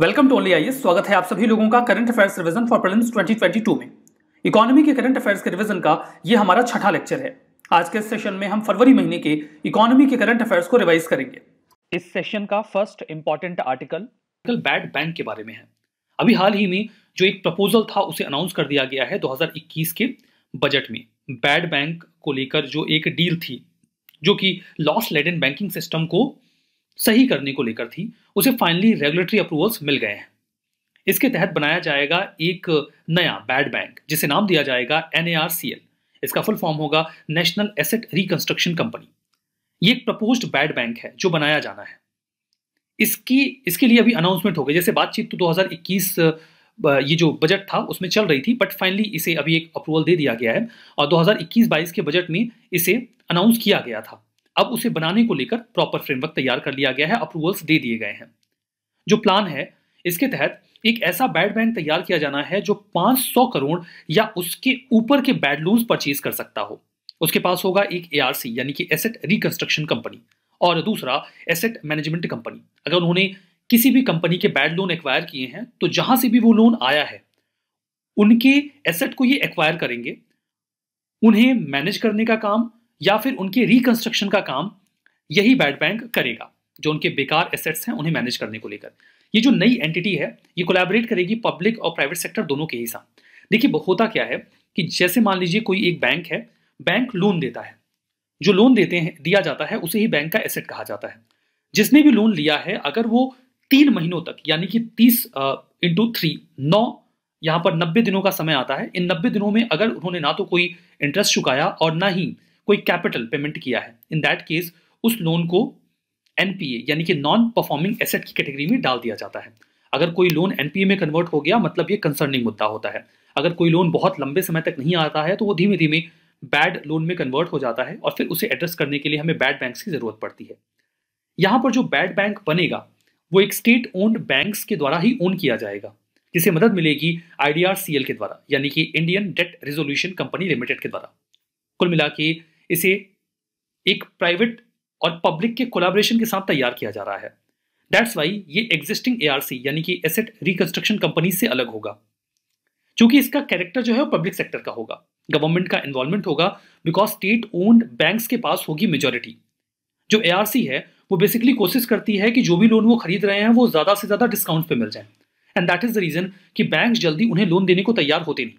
welcome to only IS स्वागत है आप सभी लोगों का current affairs revision for prelims 2022 में इकोनॉमी के करंट अफेयर्स के रिवीजन का ये हमारा छठा लेक्चर है आज के सेशन में हम फरवरी महीने के इकोनॉमी के करंट अफेयर्स को रिवाइज करेंगे इस सेशन का first important article article bad bank के बारे में है अभी हाल ही में जो एक प्रपोजल था उसे अनाउंस कर दिया गया है दो के बजट में बैड बैंक को लेकर जो एक डील थी जो कि लॉस लेडन बैंकिंग सिस्टम को सही करने को लेकर थी उसे फाइनली रेगुलेटरी अप्रूवल्स मिल गए हैं इसके तहत बनाया जाएगा एक नया बैड बैंक जिसे नाम दिया जाएगा एन इसका फुल फॉर्म होगा नेशनल एसेट रिकंस्ट्रक्शन कंपनी ये एक प्रपोज्ड बैड बैंक है जो बनाया जाना है इसकी इसके लिए अभी अनाउंसमेंट हो गई जैसे बातचीत तो 2021 ये जो बजट था उसमें चल रही थी बट फाइनली इसे अभी एक अप्रूवल दे दिया गया है और 2021-22 के बजट में इसे अनाउंस किया गया था अब उसे बनाने को लेकर प्रॉपर फ्रेमवर्क तैयार कर लिया गया है अप्रूवल्स दे दिए गए हैं जो प्लान है इसके तहत एक ऐसा बैड बैंक तैयार किया जाना है जो 500 करोड़ या उसके ऊपर के बैड लोन्स परचेज कर सकता हो उसके पास होगा एक ए यानी कि एसेट रिकंस्ट्रक्शन कंपनी और दूसरा एसेट मैनेजमेंट कंपनी अगर उन्होंने किसी भी कंपनी के बैड लोन एक्वायर किए हैं तो जहां से भी वो लोन आया है उनके एसेट को ये एक्वायर करेंगे उन्हें मैनेज करने का काम या फिर उनके रिकंस्ट्रक्शन का काम यही बैड बैंक करेगा जो उनके बेकार एसेट्स हैं उन्हें मैनेज करने को लेकर ये जो नई एंटिटी है ये कोलैबोरेट करेगी पब्लिक और प्राइवेट सेक्टर दोनों के ही साथ देखिए होता क्या है कि जैसे मान लीजिए कोई एक बैंक है बैंक लोन देता है जो लोन देते हैं दिया जाता है उसे ही बैंक का एसेट कहा जाता है जिसने भी लोन लिया है अगर वो तीन महीनों तक यानी कि तीस इंटू थ्री नौ यहाँ पर नब्बे दिनों का समय आता है इन नब्बे दिनों में अगर उन्होंने ना तो कोई इंटरेस्ट चुकाया और ना ही कोई कैपिटल पेमेंट किया है इन दैट केस उस लोन को एनपीए यानी कि नॉन परफॉर्मिंग एसेट की कैटेगरी में डाल दिया जाता है अगर कोई लोन एनपीए में कन्वर्ट हो गया मतलब ये कंसर्निंग मुद्दा होता है अगर कोई लोन बहुत लंबे समय तक नहीं आता है तो वो धीमे धीमे बैड लोन में कन्वर्ट हो जाता है और फिर उसे एड्रेस करने के लिए हमें बैड बैंक की जरूरत पड़ती है यहाँ पर जो बैड बैंक बनेगा वो एक स्टेट ओन्ड बैंक के द्वारा ही ओन किया जाएगा जिसे मदद मिलेगी आईडीआरसीएल के द्वारा यानी कि Indian debt resolution company limited के द्वारा कुल मिला के इसे एक प्राइवेट और पब्लिक के कोलाब्रेशन के साथ तैयार किया जा रहा है दैट्स वाई ये एग्जिस्टिंग एआरसी यानी कि एसेट रिकंस्ट्रक्शन कंपनी से अलग होगा क्योंकि इसका कैरेक्टर जो है वो पब्लिक सेक्टर का होगा गवर्नमेंट का इन्वॉल्वमेंट होगा बिकॉज स्टेट ओन्ड बैंक्स के पास होगी मेजोरिटी जो एआरसी है वो बेसिकली कोशिश करती है कि जो भी लोन वो खरीद रहे हैं वो ज़्यादा से ज़्यादा डिस्काउंट पे मिल जाए and that is the reason कि बैंक जल्दी उन्हें लोन देने को तैयार होते नहीं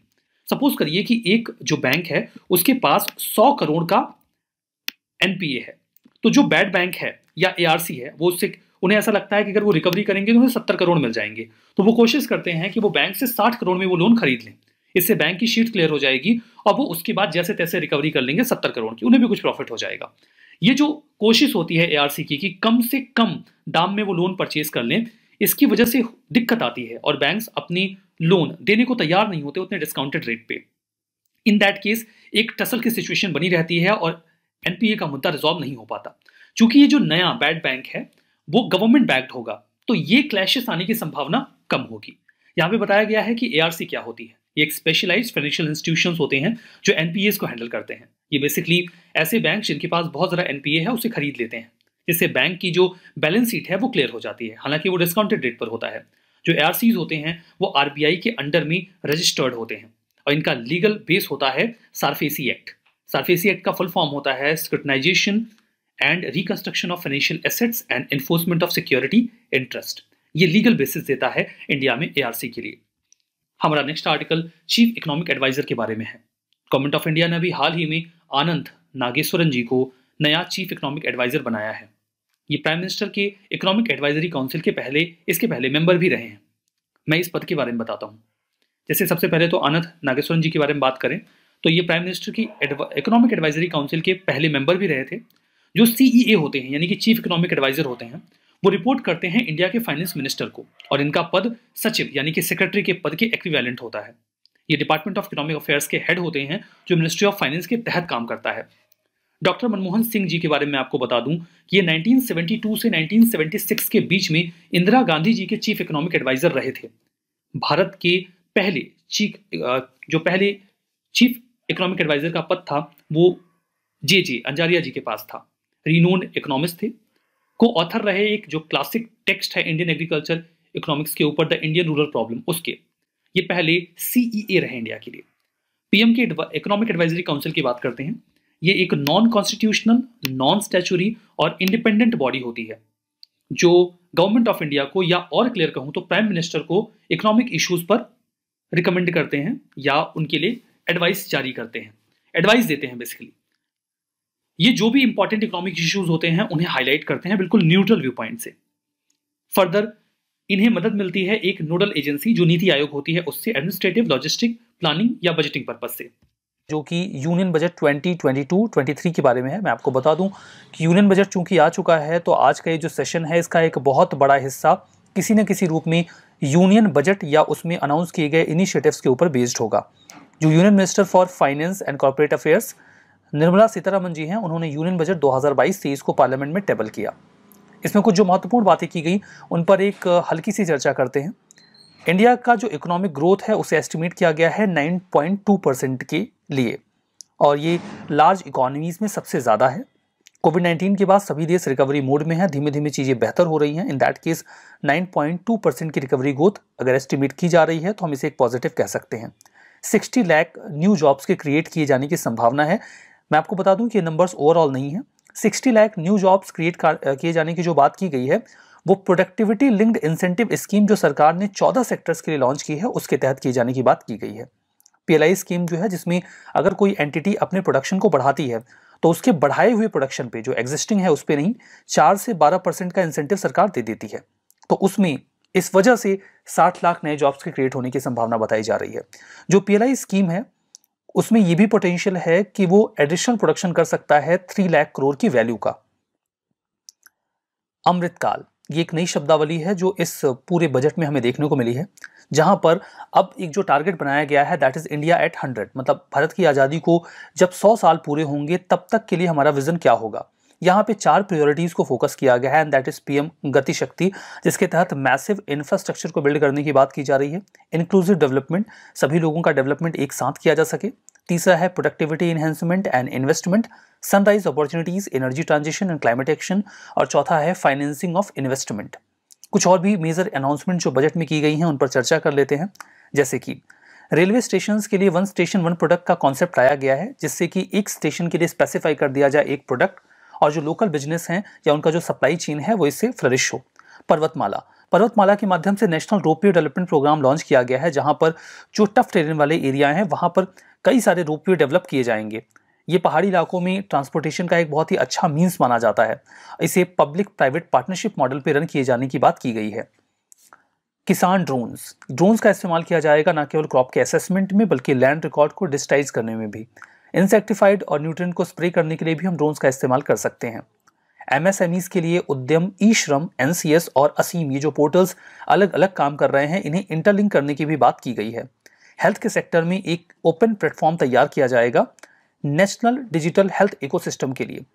सपोज करिए कि एक जो बैंक है उसके पास सौ करोड़ का एनपीए है तो जो बैड बैंक है या एआरसी है वो उससे उन्हें ऐसा लगता है कि अगर वो रिकवरी करेंगे तो उन्हें सत्तर करोड़ मिल जाएंगे तो वो कोशिश करते हैं कि वो बैंक से साठ करोड़ में वो लोन खरीद लें इससे बैंक की शीट क्लियर हो जाएगी और वो उसके बाद जैसे तैसे रिकवरी कर लेंगे सत्तर करोड़ की उन्हें भी कुछ प्रॉफिट हो जाएगा ये जो कोशिश होती है एआरसी की कि कम से कम दाम में वो लोन परचेज कर लें इसकी वजह से दिक्कत आती है और बैंक अपनी लोन देने को तैयार नहीं होते उतने डिस्काउंटेड रेट पे इन दैट केस एक टसल की सिचुएशन बनी रहती है और एनपीए का मुद्दा रिजॉल्व नहीं हो पाता चूंकि ये जो नया बैड बैंक है वो गवर्नमेंट बैक्ड होगा तो ये क्लैशेस आने की संभावना कम होगी यहाँ पे बताया गया है कि एआरसी क्या होती है ये एक स्पेशलाइज फाइनेंशियल इंस्टीट्यूशन होते हैं जो एनपीएस को हैंडल करते हैं ये बेसिकली ऐसे बैंक जिनके पास बहुत ज़रा एनपीए है उसे खरीद लेते हैं जिससे बैंक की जो बैलेंस शीट है वो क्लियर हो जाती है हालांकि वो डिस्काउंटेड रेट पर होता है जो ए होते हैं वो आर के अंडर में रजिस्टर्ड होते हैं और इनका लीगल बेस होता है सार्फेसी एक्ट सार्फेसी एक्ट का फुल फॉर्म होता है securitisation and reconstruction of financial assets and enforcement of security interest ये लीगल बेसिस देता है इंडिया में एआरसी के लिए हमारा next article chief economic adviser के बारे में है गवर्नमेंट ऑफ इंडिया ने अभी हाल ही में आनंद नागेश्वरन जी को नया चीफ इकोनॉमिक एडवाइजर बनाया है ये प्राइम मिनिस्टर के इकोनॉमिक एडवाइजरी काउंसिल के पहले इसके पहले मेंबर भी रहे हैं मैं इस पद के बारे में बताता हूँ जैसे सबसे पहले तो अनंत नागेश्वरन जी के बारे में बात करें तो ये प्राइम मिनिस्टर की इकोनॉमिक एडवाइजरी काउंसिल के पहले मेंबर भी रहे थे जो सी e होते हैं यानी कि चीफ इकोनॉमिक एडवाइजर होते हैं वो रिपोर्ट करते हैं इंडिया के फाइनेंस मिनिस्टर को और इनका पद सचिव यानी कि सेक्रेटरी के पद के एक्विवेलेंट होता है ये डिपार्टमेंट ऑफ इकोनॉमिक अफेयर्स के हेड होते हैं जो मिनिस्ट्री ऑफ फाइनेंस के तहत काम करता है डॉक्टर मनमोहन सिंह जी के बारे में आपको बता दूं कि ये 1972 से 1976 के बीच में इंदिरा गांधी जी के चीफ इकोनॉमिक एडवाइजर रहे थे भारत के पहले चीफ जो पहले चीफ इकोनॉमिक एडवाइजर का पद था वो जे जे अंजारिया जी के पास था रिनोन इकोनॉमिस्ट थे को ऑथर रहे एक जो क्लासिक टेक्स्ट है इंडियन एग्रीकल्चर इकोनॉमिक्स के ऊपर द इंडियन रूरल प्रॉब्लम उसके ये पहले सीई e रहे इंडिया के लिए पीएम के इकोनॉमिक एडवाइजरी काउंसिल की बात करते हैं ये एक नॉन कॉन्स्टिट्यूशनल नॉन स्टैचुरी और इंडिपेंडेंट बॉडी होती है जो गवर्नमेंट ऑफ इंडिया को या और क्लियर कहूं तो प्राइम मिनिस्टर को इकोनॉमिक इश्यूज पर रिकमेंड करते हैं या उनके लिए एडवाइस जारी करते हैं एडवाइस देते हैं बेसिकली ये जो भी इंपॉर्टेंट इकोनॉमिक इश्यूज होते हैं उन्हें हाईलाइट करते हैं बिल्कुल न्यूट्रल व्यू पॉइंट से फर्दर इन्हें मदद मिलती है एक नोडल एजेंसी जो नीति आयोग होती है उससे एडमिनिस्ट्रेटिव लॉजिस्टिक प्लानिंग या बजटिंग पर्पज से जो कि यूनियन बजट 2022 23 के बारे में है मैं आपको बता दूं कि यूनियन बजट चूंकि आ चुका है तो आज का ये जो सेशन है इसका एक बहुत बड़ा हिस्सा किसी न किसी रूप में यूनियन बजट या उसमें अनाउंस किए गए इनिशिएटिव्स के ऊपर बेस्ड होगा जो union minister for finance and corporate affairs Nirmala Sitharaman ji हैं उन्होंने यूनियन बजट दो हज़ार को पार्लियामेंट में टेबल किया इसमें कुछ जो महत्वपूर्ण बातें की गई उन पर एक हल्की सी चर्चा करते हैं इंडिया का जो इकोनॉमिक ग्रोथ है उसे एस्टिमेट किया गया है 9.2 परसेंट के लिए और ये लार्ज इकोनॉमीज़ में सबसे ज़्यादा है कोविड 19 के बाद सभी देश रिकवरी मोड में हैं धीमे धीमे चीज़ें बेहतर हो रही हैं इन दैट केस 9.2 परसेंट की रिकवरी ग्रोथ अगर एस्टिमेट की जा रही है तो हम इसे एक पॉजिटिव कह सकते हैं 60 लाख न्यू जॉब्स के क्रिएट किए जाने की संभावना है मैं आपको बता दूं कि ये नंबर्स ओवरऑल नहीं है 60 लाख न्यू जॉब्स क्रिएट किए जाने की जो बात की गई है वो प्रोडक्टिविटी लिंक्ड इंसेंटिव स्कीम जो सरकार ने 14 सेक्टर्स के लिए लॉन्च की है उसके तहत किए जाने की बात की गई है पीएलआई स्कीम जो है जिसमें अगर कोई एंटिटी अपने प्रोडक्शन को बढ़ाती है तो उसके बढ़ाए हुए प्रोडक्शन पे जो एग्जिस्टिंग है उस पर नहीं चार से बारह परसेंट का इंसेंटिव सरकार दे देती है तो उसमें इस वजह से साठ लाख नए जॉब्स के क्रिएट होने की संभावना बताई जा रही है जो पीएलआई स्कीम है उसमें यह भी पोटेंशियल है कि वो एडिशनल प्रोडक्शन कर सकता है थ्री लाख करोड़ की वैल्यू का अमृतकाल ये एक नई शब्दावली है जो इस पूरे बजट में हमें देखने को मिली है जहाँ पर अब एक जो टारगेट बनाया गया है that is India at hundred मतलब भारत की आज़ादी को जब सौ साल पूरे होंगे तब तक के लिए हमारा विज़न क्या होगा यहाँ पे चार प्रायोरिटीज़ को फोकस किया गया है एंड दैट इज़ पीएम गति शक्ति जिसके तहत मैसिव इंफ्रास्ट्रक्चर को बिल्ड करने की बात की जा रही है इंक्लूसिव डेवलपमेंट सभी लोगों का डेवलपमेंट एक साथ किया जा सके तीसरा है productivity enhancement and investment sunrise opportunities energy transition and climate action और चौथा है फाइनेंसिंग ऑफ इन्वेस्टमेंट कुछ और भी मेजर अनाउंसमेंट जो बजट में की गई हैं उन पर चर्चा कर लेते हैं जैसे कि रेलवे स्टेशन के लिए वन स्टेशन वन प्रोडक्ट का कॉन्सेप्ट लाया गया है जिससे कि एक स्टेशन के लिए स्पेसिफाई कर दिया जाए एक प्रोडक्ट और जो लोकल बिजनेस हैं या उनका जो सप्लाई चेन है वो इससे फ्लरिश हो पर्वतमाला पर्वतमाला के माध्यम से national ropeway development programme launch किया गया है जहां पर जो टफ टेरेन वाले एरिया हैं वहां पर कई सारे रोपवे डेवलप किए जाएंगे ये पहाड़ी इलाकों में ट्रांसपोर्टेशन का एक बहुत ही अच्छा मीन्स माना जाता है इसे पब्लिक प्राइवेट पार्टनरशिप मॉडल पर रन किए जाने की बात की गई है किसान ड्रोन्स ड्रोन्स का इस्तेमाल किया जाएगा ना केवल क्रॉप के असेसमेंट में बल्कि लैंड रिकॉर्ड को डिस्टाइज करने में भी इंसेक्टिफाइड और न्यूट्रिएंट को स्प्रे करने के लिए भी हम ड्रोन्स का इस्तेमाल कर सकते हैं एमएसएमईस के लिए उद्यम ई श्रम एनसीएस और असीम ये जो पोर्टल्स अलग अलग काम कर रहे हैं इन्हें इंटरलिंक करने की भी बात की गई है हेल्थ के सेक्टर में एक ओपन प्लेटफॉर्म तैयार किया जाएगा नेशनल डिजिटल हेल्थ इकोसिस्टम के लिए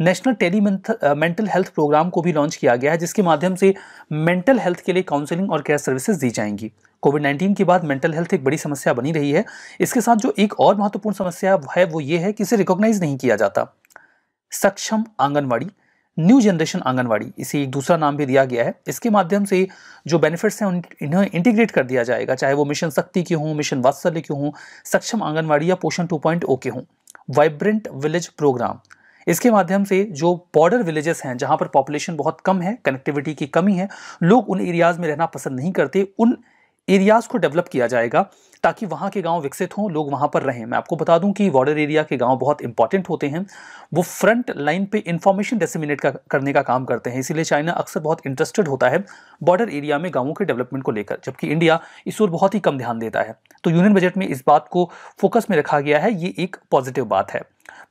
national tele mental health programme को भी लॉन्च किया गया है जिसके माध्यम से मेंटल हेल्थ के लिए काउंसलिंग और केयर सर्विसेज दी जाएंगी कोविड 19 के बाद मेंटल हेल्थ एक बड़ी समस्या बनी रही है इसके साथ जो एक और महत्वपूर्ण समस्या है वो ये है कि इसे रिकॉग्नाइज नहीं किया जाता सक्षम आंगनवाड़ी न्यू जनरेशन आंगनवाड़ी इसे एक दूसरा नाम भी दिया गया है इसके माध्यम से जो बेनिफिट्स हैं इन्हें इंटीग्रेट कर दिया जाएगा चाहे वो मिशन शक्ति के हों मिशन वात्सल्य के हों सक्षम आंगनवाड़ी या पोषण ओ oh के हों वाइब्रेंट विलेज प्रोग्राम इसके माध्यम से जो बॉर्डर विलेजेस हैं जहाँ पर पॉपुलेशन बहुत कम है कनेक्टिविटी की कमी है लोग उन एरियाज़ में रहना पसंद नहीं करते उन एरियाज़ को डेवलप किया जाएगा ताकि वहाँ के गांव विकसित हों लोग वहाँ पर रहें मैं आपको बता दूं कि बॉर्डर एरिया के गांव बहुत इंपॉर्टेंट होते हैं वो फ्रंट लाइन पे इंफॉर्मेशन डेसिमिनेट का, करने का काम करते हैं इसीलिए चाइना अक्सर बहुत इंटरेस्टेड होता है बॉर्डर एरिया में गाँवों के डेवलपमेंट को लेकर जबकि इंडिया इस ओर बहुत ही कम ध्यान देता है तो यूनियन बजट में इस बात को फोकस में रखा गया है ये एक पॉजिटिव बात है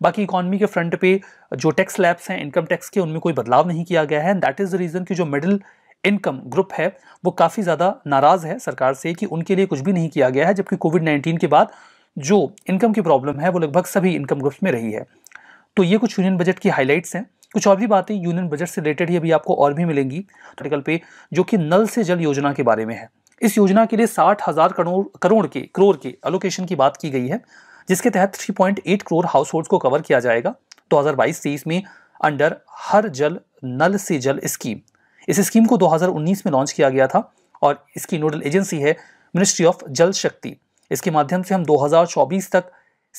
बाकी इकॉनमी के फ्रंट पे जो टैक्स लैब्स हैं इनकम टैक्स के उनमें कोई बदलाव नहीं किया गया है and that is the reason कि जो मिडिल इनकम ग्रुप है वो काफ़ी ज़्यादा नाराज़ है सरकार से कि उनके लिए कुछ भी नहीं किया गया है जबकि कोविड नाइन्टीन के बाद जो इनकम की प्रॉब्लम है वो लगभग सभी इनकम ग्रुप्स में रही है तो ये कुछ यूनियन बजट की हाईलाइट्स हैं कुछ और भी बातें यूनियन बजट से रिलेटेड ही अभी आपको और भी मिलेंगी आर्टिकल तो पे जो कि नल से जल योजना के बारे में है इस योजना के लिए साठ हज़ार करोड़ करोड़ के करोड़ के एलोकेशन की बात की गई है जिसके तहत 3.8 करोड़ हाउस होल्ड को कवर किया जाएगा 2022 हज़ार में अंडर हर जल नल से जल स्कीम इस स्कीम को 2019 में लॉन्च किया गया था और इसकी नोडल एजेंसी है मिनिस्ट्री ऑफ जल शक्ति इसके माध्यम से हम 2024 तक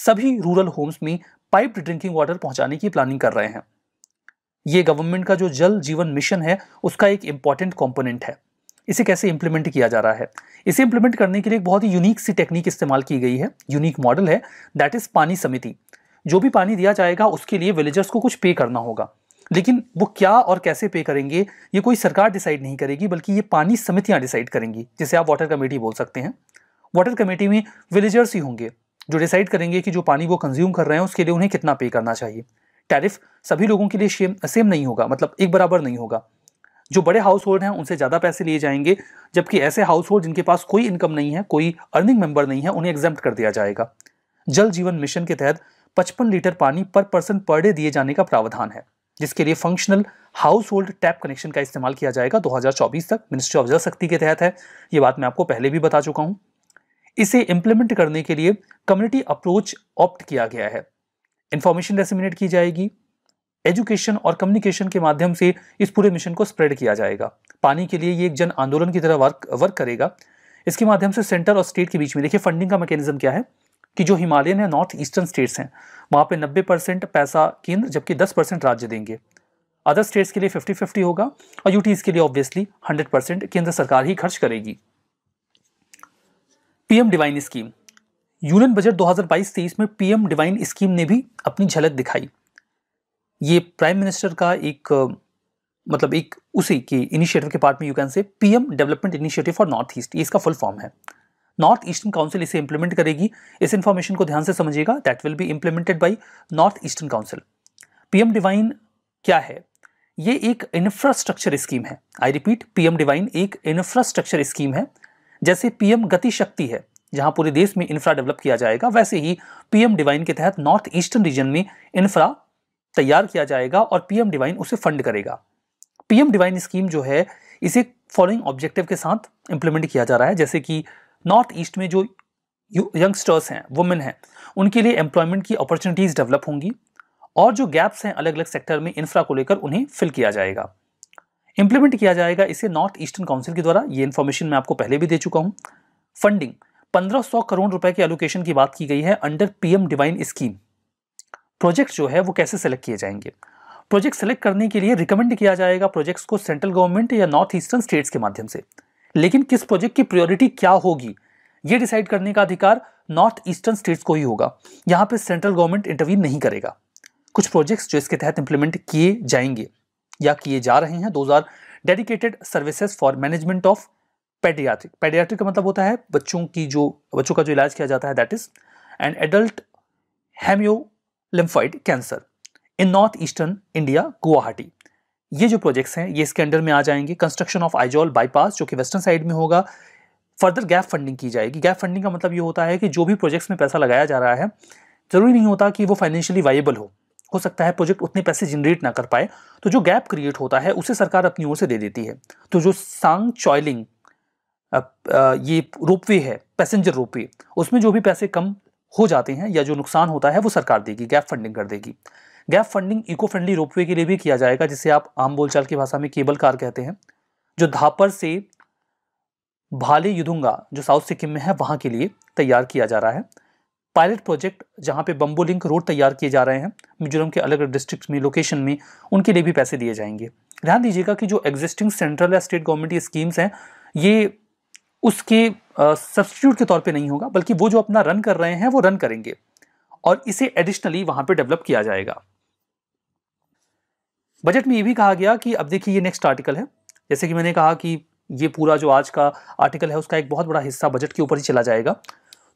सभी रूरल होम्स में पाइप ड्रिंकिंग वाटर पहुंचाने की प्लानिंग कर रहे हैं ये गवर्नमेंट का जो जल जीवन मिशन है उसका एक इम्पॉर्टेंट कॉम्पोनेंट है इसे कैसे इम्प्लीमेंट किया जा रहा है इसे इम्प्लीमेंट करने के लिए एक बहुत ही यूनिक सी टेक्निक इस्तेमाल की गई है यूनिक मॉडल है दैट इज़ पानी समिति जो भी पानी दिया जाएगा उसके लिए विलेजर्स को कुछ पे करना होगा लेकिन वो क्या और कैसे पे करेंगे ये कोई सरकार डिसाइड नहीं करेगी बल्कि ये पानी समितियाँ डिसाइड करेंगी जिसे आप वाटर कमेटी बोल सकते हैं वाटर कमेटी में विलेजर्स ही होंगे जो डिसाइड करेंगे कि जो पानी वो कंज्यूम कर रहे हैं उसके लिए उन्हें कितना पे करना चाहिए टैरिफ सभी लोगों के लिए सेम सेम नहीं होगा मतलब एक बराबर नहीं होगा जो बड़े हाउस होल्ड हैं उनसे ज़्यादा पैसे लिए जाएंगे जबकि ऐसे हाउस होल्ड जिनके पास कोई इनकम नहीं है कोई अर्निंग मेंबर नहीं है उन्हें एग्जाम्प्ट कर दिया जाएगा जल जीवन मिशन के तहत 55 लीटर पानी पर पर्सन पर डे दिए जाने का प्रावधान है जिसके लिए functional household tap connection का इस्तेमाल किया जाएगा 2024 तक मिनिस्ट्री ऑफ जल शक्ति के तहत है ये बात मैं आपको पहले भी बता चुका हूँ इसे इम्प्लीमेंट करने के लिए कम्युनिटी अप्रोच ऑप्ट किया गया है इन्फॉर्मेशन डेसिमिनेट की जाएगी एजुकेशन और कम्युनिकेशन के माध्यम से इस पूरे मिशन को स्प्रेड किया जाएगा पानी के लिए ये एक जन आंदोलन की तरह वर्क वर्क करेगा इसके माध्यम से सेंटर और स्टेट के बीच में देखिए फंडिंग का मैकेनिज्म क्या है कि जो हिमालयन है नॉर्थ ईस्टर्न स्टेट्स हैं वहाँ पे 90 परसेंट पैसा केंद्र जबकि 10 परसेंट राज्य देंगे अदर स्टेट्स के लिए 50-50 होगा और यूटीज के लिए ऑब्वियसली 100 परसेंट केंद्र सरकार ही खर्च करेगी PM DevINE scheme union budget 2022-23 में पीएम डिवाइन स्कीम ने भी अपनी झलक दिखाई ये प्राइम मिनिस्टर का एक मतलब एक उसी के इनिशिएटिव के पार्ट में यू कैन से PM development initiative for north east इसका फुल फॉर्म है नॉर्थ ईस्टर्न काउंसिल इसे इंप्लीमेंट करेगी इस इंफॉर्मेशन को ध्यान से समझिएगा that will be implemented by north eastern council PM DevINE क्या है ये एक इंफ्रास्ट्रक्चर स्कीम है आई रिपीट पीएम डिवाइन एक इंफ्रास्ट्रक्चर स्कीम है जैसे पीएम गति शक्ति है जहां पूरे देश में इंफ्रा डेवलप किया जाएगा वैसे ही पीएम डिवाइन के तहत नॉर्थ ईस्टर्न रीजन में इंफ्रा तैयार किया जाएगा और पीएम डिवाइन उसे फंड करेगा पीएम डिवाइन स्कीम जो है इसे फॉलोइंग ऑब्जेक्टिव के साथ इंप्लीमेंट किया जा रहा है जैसे कि नॉर्थ ईस्ट में जो यंगस्टर्स हैं वुमेन हैं उनके लिए एम्प्लॉयमेंट की अपॉर्चुनिटीज़ डेवलप होंगी और जो गैप्स हैं अलग अलग सेक्टर में इंफ्रा को लेकर उन्हें फिल किया जाएगा इंप्लीमेंट किया जाएगा इसे नॉर्थ ईस्टर्न काउंसिल के द्वारा ये इन्फॉर्मेशन मैं आपको पहले भी दे चुका हूँ फंडिंग 1500 करोड़ रुपए के एलोकेशन की बात की गई है under PM DevINE scheme project जो है वो कैसे सेलेक्ट किए जाएंगे प्रोजेक्ट सेलेक्ट करने के लिए रिकमेंड किया जाएगा प्रोजेक्ट्स को सेंट्रल गवर्नमेंट या नॉर्थ ईस्टर्न स्टेट्स के माध्यम से लेकिन किस प्रोजेक्ट की प्रायोरिटी क्या होगी ये डिसाइड करने का अधिकार नॉर्थ ईस्टर्न स्टेट्स को ही होगा यहाँ पे सेंट्रल गवर्नमेंट इंटरव्यू नहीं करेगा कुछ प्रोजेक्ट्स जो इसके तहत इंप्लीमेंट किए जाएंगे या किए जा रहे हैं those are dedicated services for management of paediatric paediatric का मतलब होता है बच्चों की जो बच्चों का जो इलाज किया जाता है that is and adult haematolymphoid cancer in north eastern India Guwahati ये जो प्रोजेक्ट्स हैं ये इसके अंडर में आ जाएंगे कंस्ट्रक्शन ऑफ आइजॉल बाईपास जो कि वेस्टर्न साइड में होगा फर्दर गैप फंडिंग की जाएगी गैप फंडिंग का मतलब ये होता है कि जो भी प्रोजेक्ट्स में पैसा लगाया जा रहा है ज़रूरी नहीं होता कि वो फाइनेंशियली वाइबल हो हो सकता है प्रोजेक्ट उतने पैसे जनरेट ना कर पाए तो जो गैप क्रिएट होता है उसे सरकार अपनी ओर से दे देती है तो जो सांग चॉयलिंग ये रोपवे है पैसेंजर रोपवे उसमें जो भी पैसे कम हो जाते हैं या जो नुकसान होता है वो सरकार देगी गैप फंडिंग कर देगी gap funding eco friendly ropeway के लिए भी किया जाएगा जिसे आप आम बोलचाल की भाषा में केबल कार कहते हैं जो धापर से भाले युदुंगा जो साउथ सिक्किम में है वहाँ के लिए तैयार किया जा रहा है पायलट प्रोजेक्ट जहाँ पे बम्बू लिंक रोड तैयार किए जा रहे हैं मिजोरम के अलग अलग डिस्ट्रिक्ट में लोकेशन में उनके लिए भी पैसे दिए जाएंगे ध्यान दीजिएगा कि जो एग्जिस्टिंग सेंट्रल या स्टेट गवर्नमेंट की स्कीम्स हैं ये उसके सब्सटीट्यूट के तौर पे नहीं होगा बल्कि वो जो अपना रन कर रहे हैं वो रन करेंगे और इसे एडिशनली वहाँ पे डेवलप किया जाएगा बजट में ये भी कहा गया कि अब देखिए ये नेक्स्ट आर्टिकल है जैसे कि मैंने कहा कि ये पूरा जो आज का आर्टिकल है उसका एक बहुत बड़ा हिस्सा बजट के ऊपर ही चला जाएगा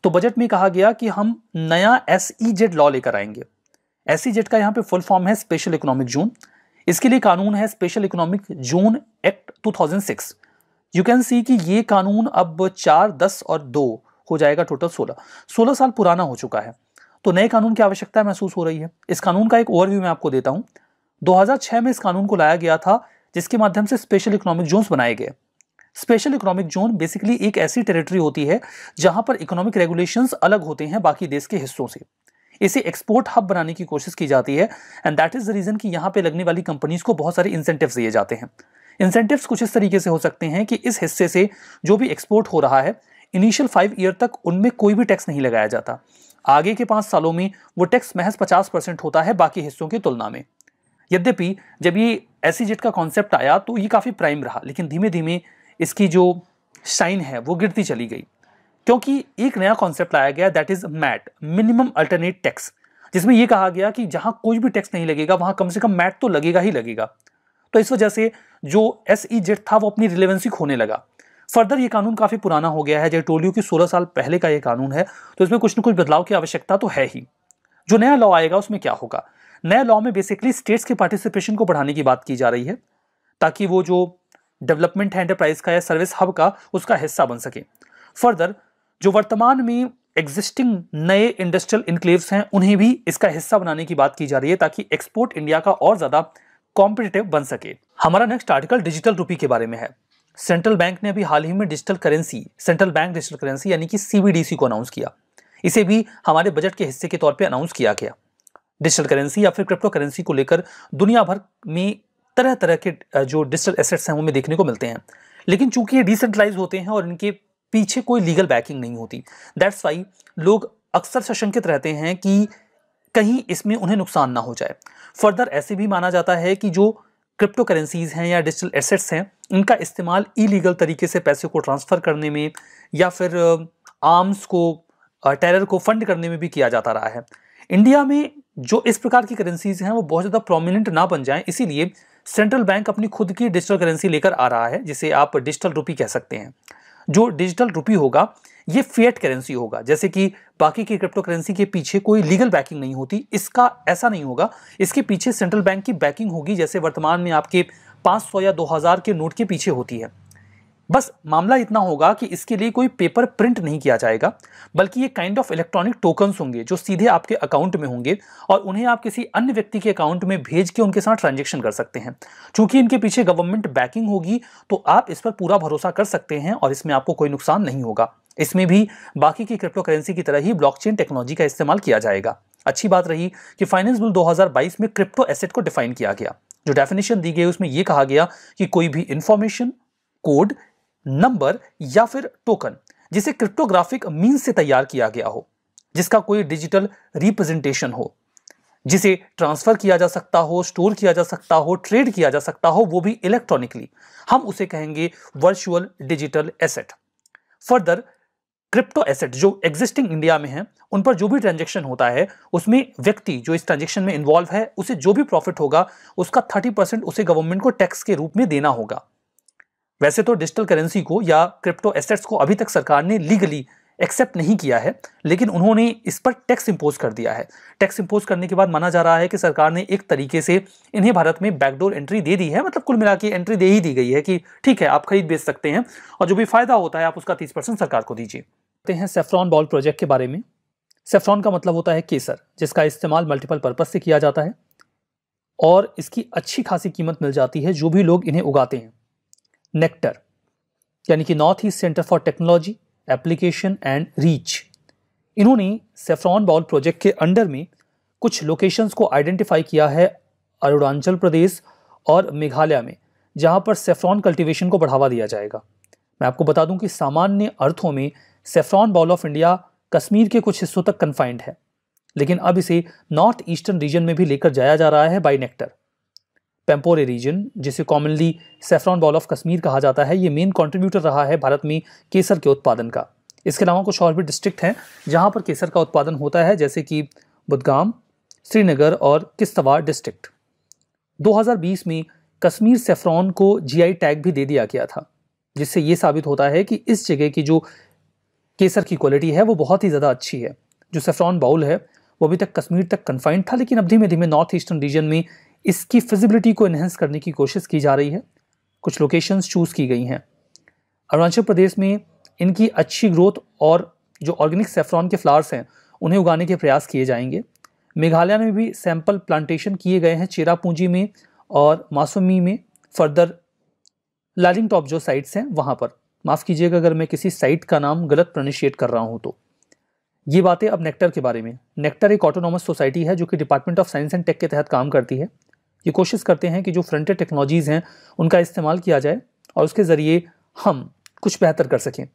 तो बजट में कहा गया कि हम नया एस लॉ e लेकर आएंगे एस e का यहाँ पे फुल फॉर्म है स्पेशल इकोनॉमिक जोन इसके लिए कानून है special economic zone act 2006 you can see कि ये कानून अब चार दस और दो हो जाएगा टोटल सोलह सोलह साल पुराना हो चुका है तो नए कानून की आवश्यकता महसूस हो रही है इस कानून का एक ओवरव्यू मैं आपको देता हूँ 2006 में इस कानून को लाया गया था जिसके माध्यम से स्पेशल इकोनॉमिक जोन्स बनाए गए स्पेशल इकोनॉमिक जोन बेसिकली एक ऐसी टेरिटरी होती है जहां पर इकोनॉमिक रेगुलेशन अलग होते हैं बाकी देश के हिस्सों से इसे एक्सपोर्ट हब बनाने की कोशिश की जाती है and that is the reason कि यहाँ पे लगने वाली कंपनीज को बहुत सारे इंसेंटिव्स दिए जाते हैं इंसेंटिव्स कुछ इस तरीके से हो सकते हैं कि इस हिस्से से जो भी एक्सपोर्ट हो रहा है इनिशियल फाइव ईयर तक उनमें कोई भी टैक्स नहीं लगाया जाता आगे के पाँच सालों में वो टैक्स महज पचास परसेंट होता है बाकी हिस्सों की तुलना में यद्यपि जब ये ऐसी जेट e का कॉन्सेप्ट आया तो ये काफ़ी प्राइम रहा लेकिन धीमे धीमे इसकी जो शाइन है वो गिरती चली गई क्योंकि एक नया कॉन्सेप्ट लाया गया that is MAT minimum alternate tax जिसमें यह कहा गया कि जहाँ कोई भी टैक्स नहीं लगेगा वहाँ कम से कम मैट तो लगेगा ही लगेगा तो इस वजह से जो एस ई जेट था वो अपनी रिलेवेंसी खोने लगा फर्दर ये कानून काफ़ी पुराना हो गया है जय टोलियो की सोलह साल पहले का ये कानून है तो इसमें कुछ ना कुछ बदलाव की आवश्यकता तो है ही जो नया लॉ आएगा उसमें क्या होगा नए लॉ में बेसिकली स्टेट्स के पार्टिसिपेशन को बढ़ाने की बात की जा रही है ताकि वो जो डेवलपमेंट है एंटरप्राइज का या सर्विस हब का उसका हिस्सा बन सके फर्दर जो वर्तमान में एग्जिस्टिंग नए इंडस्ट्रियल इनक्लेव्स हैं उन्हें भी इसका हिस्सा बनाने की बात की जा रही है ताकि एक्सपोर्ट इंडिया का और ज़्यादा कॉम्पिटेटिव बन सके हमारा नेक्स्ट आर्टिकल डिजिटल रूपी के बारे में है सेंट्रल बैंक ने अभी हाल ही में digital currency central bank digital currency यानी कि सी को अनाउंस किया इसे भी हमारे बजट के हिस्से के तौर पर अनाउंस किया गया डिजिटल करेंसी या फिर क्रिप्टो करेंसी को लेकर दुनिया भर में तरह तरह के जो डिजिटल एसेट्स हैं उनमें देखने को मिलते हैं लेकिन चूंकि ये डिसेंट्रलाइज होते हैं और इनके पीछे कोई लीगल बैकिंग नहीं होती दैट्स वाई लोग अक्सर सशंकित रहते हैं कि कहीं इसमें उन्हें नुकसान ना हो जाए फर्दर ऐसे भी माना जाता है कि जो क्रिप्टो करेंसीज़ हैं या डिजिटल एसेट्स हैं इनका इस्तेमाल इलीगल तरीके से पैसे को ट्रांसफ़र करने में या फिर आर्म्स को टेरर को फंड करने में भी किया जाता रहा है इंडिया में जो इस प्रकार की करेंसीज हैं वो बहुत ज़्यादा प्रोमिनेंट ना बन जाएं इसीलिए सेंट्रल बैंक अपनी खुद की डिजिटल करेंसी लेकर आ रहा है जिसे आप डिजिटल रुपी कह सकते हैं जो डिजिटल रुपी होगा ये फेट करेंसी होगा जैसे कि बाकी की क्रिप्टो करेंसी के पीछे कोई लीगल बैकिंग नहीं होती इसका ऐसा नहीं होगा इसके पीछे सेंट्रल बैंक की बैकिंग होगी जैसे वर्तमान में आपके 500 या 2000 के नोट के पीछे होती है बस मामला इतना होगा कि इसके लिए कोई पेपर प्रिंट नहीं किया जाएगा बल्कि ये काइंड ऑफ इलेक्ट्रॉनिक टोकन्स होंगे जो सीधे आपके अकाउंट में होंगे और उन्हें आप किसी अन्य व्यक्ति के अकाउंट में भेज के उनके साथ ट्रांजेक्शन कर सकते हैं चूंकि इनके पीछे गवर्नमेंट बैकिंग होगी तो आप इस पर पूरा भरोसा कर सकते हैं और इसमें आपको कोई नुकसान नहीं होगा इसमें भी बाकी की क्रिप्टो करेंसी की तरह ही ब्लॉकचेन टेक्नोलॉजी का इस्तेमाल किया जाएगा अच्छी बात रही कि फाइनेंस बिल 2022 में क्रिप्टो एसेट को डिफाइन किया गया जो डेफिनेशन दी गई उसमें यह कहा गया कि कोई भी इंफॉर्मेशन कोड नंबर या फिर टोकन जिसे क्रिप्टोग्राफिक मीन से तैयार किया गया हो जिसका कोई डिजिटल रिप्रेजेंटेशन हो जिसे ट्रांसफर किया जा सकता हो स्टोर किया जा सकता हो ट्रेड किया जा सकता हो वो भी इलेक्ट्रॉनिकली हम उसे कहेंगे virtual digital asset further crypto asset जो एग्जिस्टिंग इंडिया में है उन पर जो भी ट्रांजेक्शन होता है उसमें व्यक्ति जो इस ट्रांजेक्शन में इन्वॉल्व है उसे जो भी प्रॉफिट होगा उसका थर्टी परसेंट उसे गवर्नमेंट को टैक्स के रूप में देना होगा वैसे तो डिजिटल करेंसी को या क्रिप्टो एसेट्स को अभी तक सरकार ने लीगली एक्सेप्ट नहीं किया है लेकिन उन्होंने इस पर टैक्स इम्पोज कर दिया है टैक्स इम्पोज करने के बाद माना जा रहा है कि सरकार ने एक तरीके से इन्हें भारत में बैकडोर एंट्री दे दी है मतलब कुल मिला के एंट्री दे ही दी गई है कि ठीक है आप खरीद बेच सकते हैं और जो भी फायदा होता है आप उसका तीस परसेंट सरकार को दीजिए हैं सेफ्रॉन बॉल प्रोजेक्ट के बारे में सेफ्रॉन का मतलब होता है केसर जिसका इस्तेमाल मल्टीपल पर्पज से किया जाता है और इसकी अच्छी खासी कीमत मिल जाती है जो भी लोग इन्हें उगाते हैं नेक्टर यानी कि north east centre for technology application and reach इन्होंने सेफ्रॉन बाउल प्रोजेक्ट के अंडर में कुछ लोकेशंस को आइडेंटिफाई किया है अरुणाचल प्रदेश और मेघालय में जहां पर सेफ्रॉन कल्टीवेशन को बढ़ावा दिया जाएगा मैं आपको बता दूं कि सामान्य अर्थों में saffron bowl of India Kashmir के कुछ हिस्सों तक कन्फाइंड है लेकिन अब इसे नॉर्थ ईस्टर्न रीजन में भी लेकर जाया जा रहा है बाई नेक्टर पेम्पोरे रीजन जिसे commonly saffron bowl of Kashmir कहा जाता है ये मेन कंट्रीब्यूटर रहा है भारत में केसर के उत्पादन का इसके अलावा कुछ और भी डिस्ट्रिक्ट हैं जहाँ पर केसर का उत्पादन होता है जैसे कि बुदगाम श्रीनगर और किस्तवाड़ डिस्ट्रिक्ट 2020 में कश्मीर सेफ्रॉन को जीआई टैग भी दे दिया गया था जिससे ये साबित होता है कि इस जगह की जो केसर की क्वालिटी है वो बहुत ही ज़्यादा अच्छी है जो सेफ्रॉन बाउल है वो अभी तक कश्मीर तक कन्फाइंड था लेकिन अब धीमे धीमे नॉर्थ ईस्टर्न रीजन में इसकी फिजिबिलिटी को इन्हेंस करने की कोशिश की जा रही है कुछ लोकेशंस चूज़ की गई हैं अरुणाचल प्रदेश में इनकी अच्छी ग्रोथ और जो ऑर्गेनिक सेफ्रॉन के फ्लावर्स हैं उन्हें उगाने के प्रयास किए जाएंगे मेघालय में भी सैंपल प्लांटेशन किए गए हैं चेरापूंजी में और मासूमी में फर्दर लालिंग टॉप जो साइट्स हैं वहाँ पर माफ़ कीजिएगा अगर मैं किसी साइट का नाम गलत प्रोनिशिएट कर रहा हूँ तो ये बातें अब नेक्टर के बारे में नेक्टर एक ऑटोनॉमस सोसाइटी है जो कि department of science and tech के तहत काम करती है ये कोशिश करते हैं कि जो फ्रंटेड टेक्नोलॉजीज़ हैं उनका इस्तेमाल किया जाए और उसके ज़रिए हम कुछ बेहतर कर सकें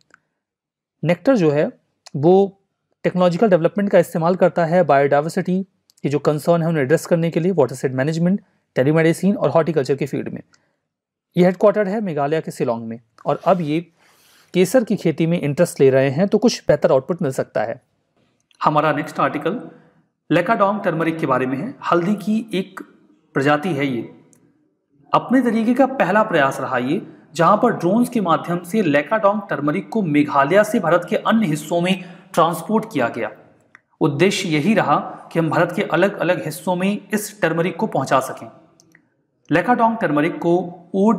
नेक्टर जो है वो टेक्नोलॉजिकल डेवलपमेंट का इस्तेमाल करता है बायोडावर्सिटी के जो कंसर्न है उन्हें एड्रेस करने के लिए वाटर सेट मैनेजमेंट टेलीमेडिसिन और हॉर्टिकल्चर के फील्ड में ये हेडक्वार्टर है मेघालय के सिलोंग में और अब ये केसर की खेती में इंटरेस्ट ले रहे हैं तो कुछ बेहतर आउटपुट मिल सकता है हमारा नेक्स्ट आर्टिकल लेकाडोंग टर्मरिक के बारे में है हल्दी की एक प्रजाति है ये अपने तरीके का पहला प्रयास रहा ये जहां पर ड्रोन्स के माध्यम से लेकाडोंग टर्मरिक को मेघालय से भारत के अन्य हिस्सों में ट्रांसपोर्ट किया गया उद्देश्य यही रहा कि हम भारत के अलग अलग हिस्सों में इस टर्मरिक को पहुंचा सकें लेकाडोंग टर्मरिक को ओ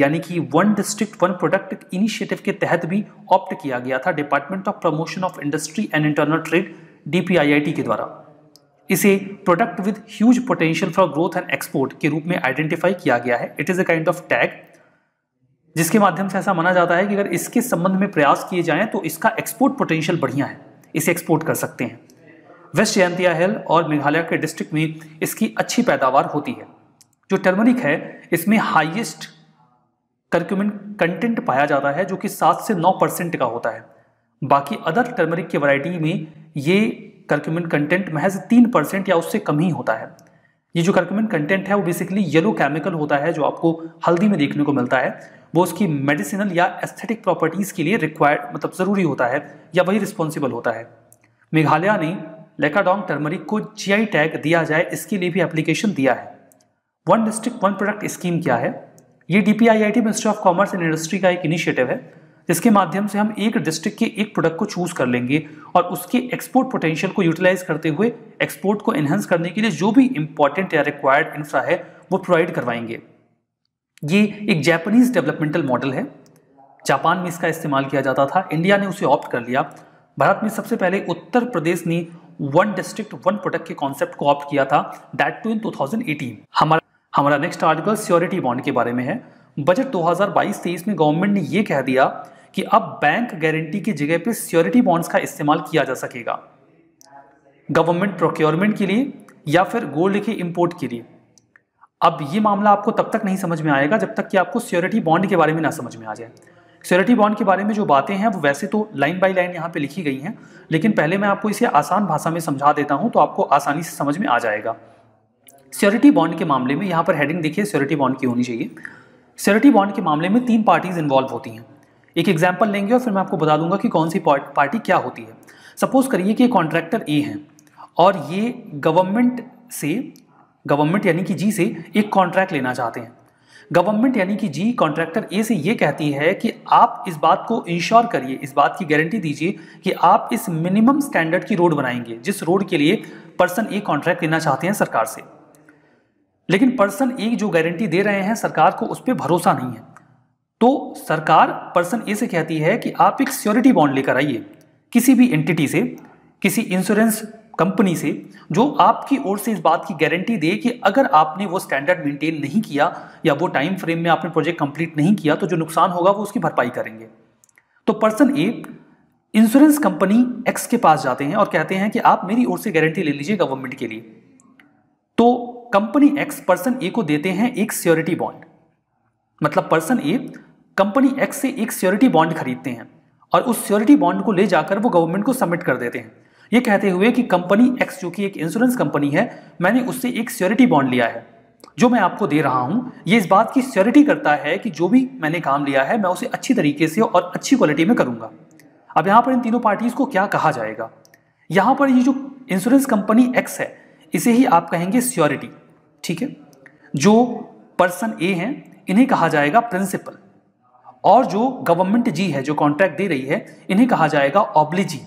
यानी कि one district one product initiative के तहत भी ऑप्ट किया गया था department of promotion of industry and internal trade D के द्वारा इसे product with huge potential for growth and export के रूप में आइडेंटिफाई किया गया है it is a kind of tag जिसके माध्यम से ऐसा माना जाता है कि अगर इसके संबंध में प्रयास किए जाएं तो इसका एक्सपोर्ट पोटेंशियल बढ़िया है इसे एक्सपोर्ट कर सकते हैं वेस्ट जयंतिया हिल और मेघालय के डिस्ट्रिक्ट में इसकी अच्छी पैदावार होती है जो टर्मरिक है इसमें हाइएस्ट करक्यूमिन कंटेंट पाया जाता है जो कि सात से नौ परसेंट का होता है बाकी अदर टर्मरिक की वैरायटी में ये करक्यूमिन कंटेंट महज तीन परसेंट या उससे कम ही होता है ये जो करक्यूमिन कंटेंट है वो बेसिकली येलो केमिकल होता है जो आपको हल्दी में देखने को मिलता है वो उसकी मेडिसिनल या एस्थेटिक प्रॉपर्टीज़ के लिए रिक्वायर्ड मतलब ज़रूरी होता है या वही रिस्पॉन्सिबल होता है मेघालय ने लेकाडोंग टर्मरिक को जी टैग दिया जाए इसके लिए भी एप्लीकेशन दिया है one district one product scheme क्या है ये D P I I T ministry of commerce and industry का एक इनिशिएटिव है जिसके माध्यम से हम एक डिस्ट्रिक्ट के एक प्रोडक्ट को चूज कर लेंगे और उसके एक्सपोर्ट पोटेंशियल को यूटिलाइज करते हुए एक्सपोर्ट को एनहेंस करने के लिए जो भी इंपॉर्टेंट या रिक्वायर्ड इंफ्रा है वो प्रोवाइड करवाएंगे ये एक जापानीज डेवलपमेंटल मॉडल है जापान में इसका इस्तेमाल किया जाता था इंडिया ने उसे ऑप्ट कर लिया भारत में सबसे पहले उत्तर प्रदेश ने वन डिस्ट्रिक्ट वन प्रोडक्ट के कॉन्सेप्ट को ऑप्ट किया था दैट टू इन 2018 हमारा हमारा नेक्स्ट आर्टिकल सियोरिटी बॉन्ड के बारे में है बजट 2022-23 में गवर्नमेंट ने यह कह दिया कि अब बैंक गारंटी की जगह पे सिक्योरिटी बॉन्ड्स का इस्तेमाल किया जा सकेगा गवर्नमेंट प्रोक्योरमेंट के लिए या फिर गोल्ड के इंपोर्ट के लिए अब ये मामला आपको तब तक नहीं समझ में आएगा जब तक कि आपको सिक्योरिटी बॉन्ड के बारे में ना समझ में आ जाए सिक्योरिटी बॉन्ड के बारे में जो बातें हैं वो वैसे तो लाइन बाई लाइन यहाँ पे लिखी गई हैं लेकिन पहले मैं आपको इसे आसान भाषा में समझा देता हूँ तो आपको आसानी से समझ में आ जाएगा सिक्योरिटी बॉन्ड के मामले में यहाँ पर हेडिंग देखिए सिक्योरिटी बॉन्ड की होनी चाहिए सिक्योरिटी बॉन्ड के मामले में तीन पार्टीज इन्वॉल्व होती हैं एक एग्जाम्पल लेंगे और फिर मैं आपको बता दूंगा कि कौन सी पार्टी क्या होती है सपोज करिए कि कॉन्ट्रैक्टर ए है और ये गवर्नमेंट से गवर्नमेंट यानी कि जी से एक कॉन्ट्रैक्ट लेना चाहते हैं गवर्नमेंट यानी कि जी कॉन्ट्रैक्टर ए से ये कहती है कि आप इस बात को इंश्योर करिए इस बात की गारंटी दीजिए कि आप इस मिनिमम स्टैंडर्ड की रोड बनाएंगे जिस रोड के लिए पर्सन ए कॉन्ट्रैक्ट लेना चाहते हैं सरकार से लेकिन पर्सन ए जो गारंटी दे रहे हैं सरकार को उस पर भरोसा नहीं है तो सरकार पर्सन ए से कहती है कि आप एक सिक्योरिटी बॉन्ड लेकर आइए किसी भी एंटिटी से किसी इंश्योरेंस कंपनी से जो आपकी ओर से इस बात की गारंटी दे कि अगर आपने वो स्टैंडर्ड मेंटेन नहीं किया या वो टाइम फ्रेम में आपने प्रोजेक्ट कंप्लीट नहीं किया तो जो नुकसान होगा वो उसकी भरपाई करेंगे तो person A insurance company X के पास जाते हैं और कहते हैं कि आप मेरी ओर से गारंटी ले लीजिए गवर्नमेंट के लिए तो कंपनी एक्स पर्सन ए को देते हैं एक सियोरिटी बॉन्ड मतलब पर्सन ए कंपनी एक्स से एक सियोरिटी बॉन्ड खरीदते हैं और उस सियोरिटी बॉन्ड को ले जाकर वो गवर्नमेंट को सबमिट कर देते हैं ये कहते हुए कि कंपनी एक्स जो कि एक इंश्योरेंस कंपनी है मैंने उससे एक सियोरिटी बॉन्ड लिया है जो मैं आपको दे रहा हूँ ये इस बात की सियोरिटी करता है कि जो भी मैंने काम लिया है मैं उसे अच्छी तरीके से और अच्छी क्वालिटी में करूँगा अब यहाँ पर इन तीनों पार्टीज़ को क्या कहा जाएगा यहाँ पर ये जो इंश्योरेंस कंपनी एक्स है इसे ही आप कहेंगे सियोरिटी ठीक है जो पर्सन ए हैं इन्हें कहा जाएगा प्रिंसिपल और जो गवर्नमेंट जी है जो कॉन्ट्रैक्ट दे रही है इन्हें कहा जाएगा ऑब्लिजी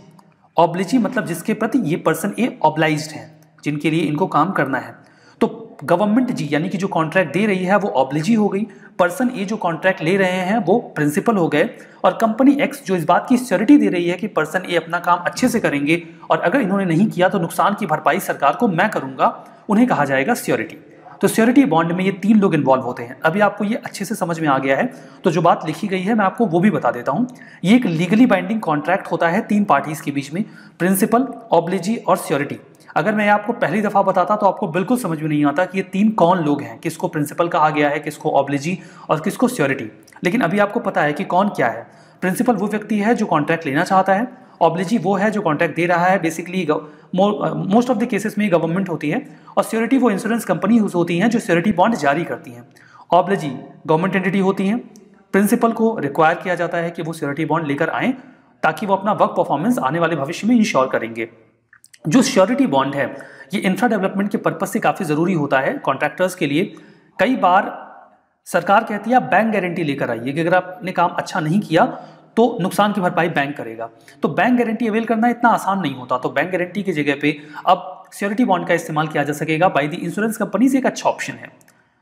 ऑब्लिजी मतलब जिसके प्रति ये पर्सन ये ऑब्लाइज हैं जिनके लिए इनको काम करना है तो गवर्नमेंट जी यानी कि जो कॉन्ट्रैक्ट दे रही है वो ऑब्लिजी हो गई पर्सन ए जो कॉन्ट्रैक्ट ले रहे हैं वो प्रिंसिपल हो गए और कंपनी एक्स जो इस बात की स्योरिटी दे रही है कि पर्सन ए अपना काम अच्छे से करेंगे और अगर इन्होंने नहीं किया तो नुकसान की भरपाई सरकार को मैं करूंगा उन्हें कहा जाएगा स्योरिटी तो सियोरिटी बॉन्ड में ये तीन लोग इन्वॉल्व होते हैं अभी आपको ये अच्छे से समझ में आ गया है तो जो बात लिखी गई है मैं आपको वो भी बता देता हूँ ये एक लीगली बाइंडिंग कॉन्ट्रैक्ट होता है तीन पार्टीज के बीच में प्रिंसिपल ऑब्लिजी और सियोरिटी अगर मैं आपको पहली दफ़ा बताता तो आपको बिल्कुल समझ में नहीं आता कि ये तीन कौन लोग हैं किसको प्रिंसिपल कहा गया है किसको ऑब्लिजी और किसको सियोरिटी लेकिन अभी आपको पता है कि कौन क्या है प्रिंसिपल वो व्यक्ति है जो कॉन्ट्रैक्ट लेना चाहता है ऑब्लिजी वो है जो कॉन्ट्रैक्ट दे रहा है basically most of the cases में गवर्नमेंट होती है और सियोरिटी वो इंश्योरेंस कंपनी होती हैं जो सियोरिटी बॉन्ड जारी करती हैं ऑब्लजी गवर्नमेंट एंटिटी होती हैं प्रिंसिपल को रिक्वायर किया जाता है कि वो सियोरिटी बॉन्ड लेकर आएँ ताकि वो अपना वर्क परफॉर्मेंस आने वाले भविष्य में इंश्योर करेंगे जो श्योरिटी बॉन्ड है ये इंफ्रा डेवलपमेंट के पर्पज से काफ़ी ज़रूरी होता है कॉन्ट्रैक्टर्स के लिए कई बार सरकार कहती है आप बैंक गारंटी लेकर आइए कि अगर आपने काम अच्छा नहीं किया तो नुकसान की भरपाई बैंक करेगा तो बैंक गारंटी अवेल करना इतना आसान नहीं होता तो बैंक गारंटी की जगह पे अब सियोरिटी बॉन्ड का इस्तेमाल किया जा सकेगा बाई दी इंश्योरेंस कंपनीज एक अच्छा ऑप्शन है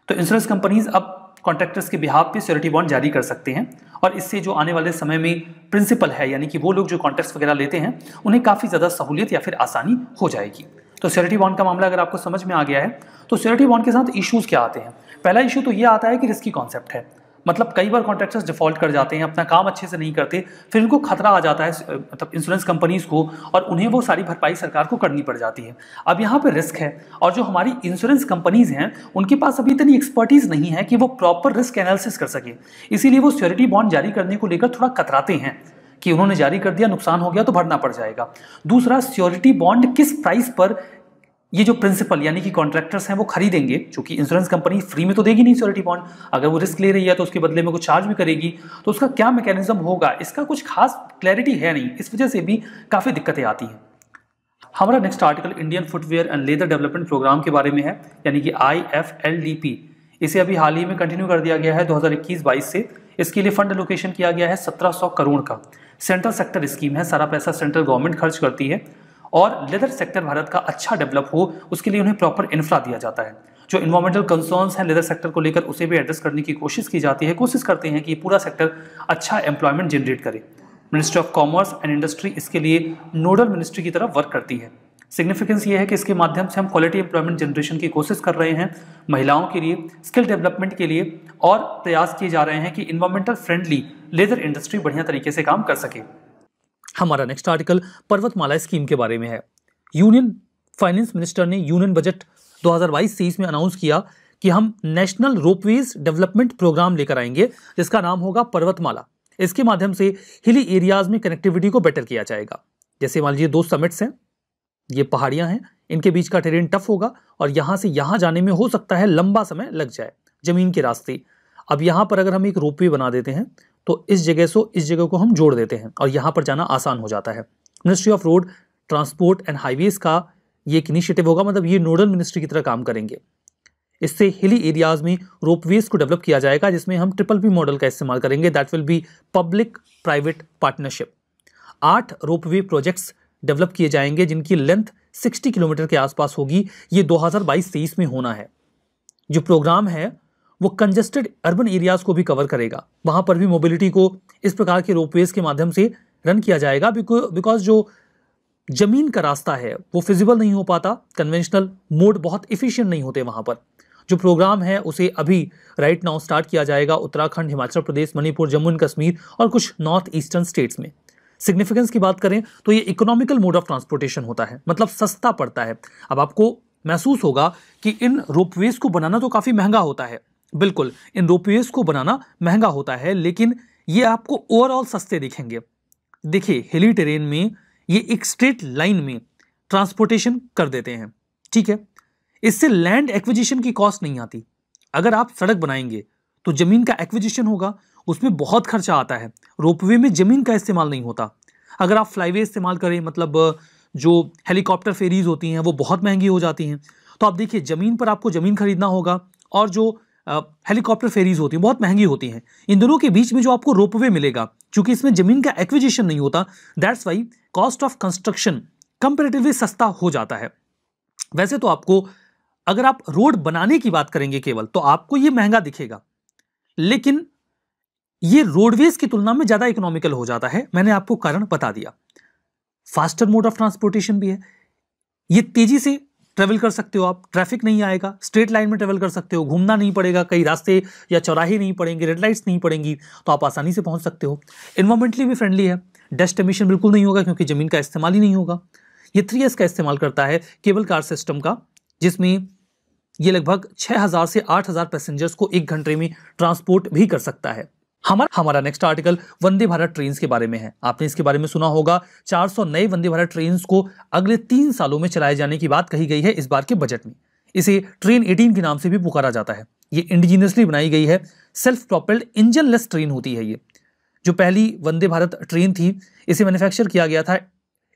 तो इंश्योरेंस कंपनीज अब कॉन्ट्रैक्टर्स के बिहाब पे सियोरिटी बॉन्ड जारी कर सकते हैं और इससे जो आने वाले समय में प्रिंसिपल है यानी कि वो लोग जो कॉन्ट्रैक्ट्स वगैरह लेते हैं उन्हें काफ़ी ज़्यादा सहूलियत या फिर आसानी हो जाएगी तो सियोरिटी बॉन्ड का मामला अगर आपको समझ में आ गया है तो सियोरिटी बॉन्ड के साथ इशूज़ क्या आते हैं पहला इशू तो ये आता है कि रिस्की कॉन्सेप्ट है मतलब कई बार कॉन्ट्रैक्टर्स डिफॉल्ट कर जाते हैं अपना काम अच्छे से नहीं करते फिर उनको खतरा आ जाता है मतलब इंश्योरेंस कंपनीज़ को और उन्हें वो सारी भरपाई सरकार को करनी पड़ जाती है अब यहाँ पर रिस्क है और जो हमारी इंश्योरेंस कंपनीज़ हैं उनके पास अभी इतनी एक्सपर्टीज़ नहीं है कि वो प्रॉपर रिस्क एनालिसिस कर सके इसीलिए वो सिक्योरिटी बॉन्ड जारी करने को लेकर थोड़ा कतराते हैं कि उन्होंने जारी कर दिया नुकसान हो गया तो भरना पड़ जाएगा दूसरा सिक्योरिटी बॉन्ड किस प्राइस पर ये जो प्रिंसिपल यानी कि कॉन्ट्रैक्टर्स हैं वो खरीदेंगे क्योंकि इंश्योरेंस कंपनी फ्री में तो देगी नहीं स्योरिटी बॉन्ड अगर वो रिस्क ले रही है तो उसके बदले में कुछ चार्ज भी करेगी तो उसका क्या मैकेनिज्म होगा इसका कुछ खास क्लैरिटी है नहीं इस वजह से भी काफ़ी दिक्कतें आती हैं हमारा next article Indian footwear and leather development program के बारे में है यानी कि I F L D P इसे अभी हाल ही में कंटिन्यू कर दिया गया है 2021-22 से इसके लिए फंड एलोकेशन किया गया है 1700 करोड़ का सेंट्रल सेक्टर स्कीम है सारा पैसा सेंट्रल गवर्नमेंट खर्च करती है और लेदर सेक्टर भारत का अच्छा डेवलप हो उसके लिए उन्हें प्रॉपर इन्फ्रा दिया जाता है जो इन्वायरमेंटल कंसर्न्स हैं लेदर सेक्टर को लेकर उसे भी एड्रेस करने की कोशिश की जाती है कोशिश करते हैं कि पूरा सेक्टर अच्छा एम्प्लॉयमेंट जनरेट करे ministry of commerce and industry इसके लिए नोडल मिनिस्ट्री की तरफ वर्क करती है सिग्निफिकेंस ये है कि इसके माध्यम से हम क्वालिटी एम्प्लॉयमेंट जनरेशन की कोशिश कर रहे हैं महिलाओं के लिए स्किल डेवलपमेंट के लिए और प्रयास किए जा रहे हैं कि इन्वायरमेंटल फ्रेंडली लेदर इंडस्ट्री बढ़िया तरीके से काम कर सके हमारा नेक्स्ट आर्टिकल पर्वतमाला स्कीम के बारे में है यूनियन फाइनेंस मिनिस्टर ने यूनियन बजट 2022-23 में अनाउंस किया कि हम नेशनल रोपवेज डेवलपमेंट प्रोग्राम लेकर आएंगे जिसका नाम होगा पर्वतमाला इसके माध्यम से हिली एरियाज में कनेक्टिविटी को बेटर किया जाएगा जैसे मान लीजिए दो समिट्स हैं ये पहाड़ियां हैं इनके बीच का ट्रेन टफ होगा और यहाँ से यहाँ जाने में हो सकता है लंबा समय लग जाए ज़मीन के रास्ते अब यहाँ पर अगर हम एक रोपवे बना देते हैं तो इस जगह से इस जगह को हम जोड़ देते हैं और यहाँ पर जाना आसान हो जाता है ministry of road transport and highways का ये एक इनिशिएटिव होगा मतलब ये नोडल मिनिस्ट्री की तरह काम करेंगे इससे हिली एरियाज में रोपवेज को डेवलप किया जाएगा जिसमें हम ट्रिपल पी मॉडल का इस्तेमाल करेंगे that will be public private partnership आठ रोपवे प्रोजेक्ट्स डेवलप किए जाएंगे जिनकी लेंथ 60 किलोमीटर के आसपास होगी ये 2022-23 में होना है जो प्रोग्राम है वो कंजेस्टेड अर्बन एरियाज को भी कवर करेगा वहाँ पर भी मोबिलिटी को इस प्रकार के रोपवेज के माध्यम से रन किया जाएगा बिकॉज जो जमीन का रास्ता है वो फिजिबल नहीं हो पाता कन्वेंशनल मोड बहुत इफिशियंट नहीं होते वहां पर जो प्रोग्राम है उसे अभी राइट नाउ स्टार्ट किया जाएगा उत्तराखंड हिमाचल प्रदेश मणिपुर जम्मू एंड कश्मीर और कुछ नॉर्थ ईस्टर्न स्टेट्स में सिग्निफिकेंस की बात करें तो ये इकोनॉमिकल मोड ऑफ ट्रांसपोर्टेशन होता है मतलब सस्ता पड़ता है अब आपको महसूस होगा कि इन रोपवेज को बनाना तो काफ़ी महंगा होता है बिल्कुल इन रोपवेज को बनाना महंगा होता है लेकिन ये आपको ओवरऑल सस्ते दिखेंगे देखिए हिली टेरेन में ये एक स्ट्रेट लाइन में ट्रांसपोर्टेशन कर देते हैं ठीक है इससे लैंड एक्विजिशन की कॉस्ट नहीं आती अगर आप सड़क बनाएंगे तो ज़मीन का एक्विजिशन होगा उसमें बहुत खर्चा आता है रोपवे में ज़मीन का इस्तेमाल नहीं होता अगर आप फ्लाईवे इस्तेमाल करें मतलब जो हेलीकॉप्टर फेरीज होती हैं वो बहुत महंगी हो जाती हैं तो आप देखिए ज़मीन पर आपको ज़मीन खरीदना होगा और जो हेलीकॉप्टर फेरीज होती हैं बहुत महंगी होती हैं इन दोनों के बीच में जो आपको रोपवे मिलेगा चूंकि इसमें ज़मीन का एक्विजिशन नहीं होता that's why cost of construction comparatively सस्ता हो जाता है वैसे तो आपको अगर आप रोड बनाने की बात करेंगे केवल तो आपको ये महंगा दिखेगा लेकिन ये रोडवेज की तुलना में ज़्यादा इकोनॉमिकल हो जाता है मैंने आपको कारण बता दिया फास्टर मोड ऑफ ट्रांसपोर्टेशन भी है ये तेजी से ट्रैवल कर सकते हो आप ट्रैफिक नहीं आएगा स्ट्रेट लाइन में ट्रैवल कर सकते हो घूमना नहीं पड़ेगा कई रास्ते या चौराहे नहीं पड़ेंगे रेड लाइट्स नहीं पड़ेंगी तो आप आसानी से पहुंच सकते हो इन्वामेंटली भी फ्रेंडली है डस्ट एमिशन बिल्कुल नहीं होगा क्योंकि ज़मीन का इस्तेमाल ही नहीं होगा ये थ्री एस का इस्तेमाल करता है केबल कार सिस्टम का जिसमें ये लगभग हज़ार से हज़ार पैसेंजर्स को एक घंटे में ट्रांसपोर्ट भी कर सकता है हमारा हमारा next article Vande Bharat train के बारे में है आपने इसके बारे में सुना होगा 400 नए वंदे भारत ट्रेन को अगले तीन सालों में चलाए जाने की बात कही गई है इस बार के बजट में इसे ट्रेन 18 के नाम से भी पुकारा जाता है ये इंडिजीनियसली बनाई गई है सेल्फ प्रोपेल्ड इंजनलेस ट्रेन होती है ये जो पहली वंदे भारत ट्रेन थी इसे मैन्युफैक्चर किया गया था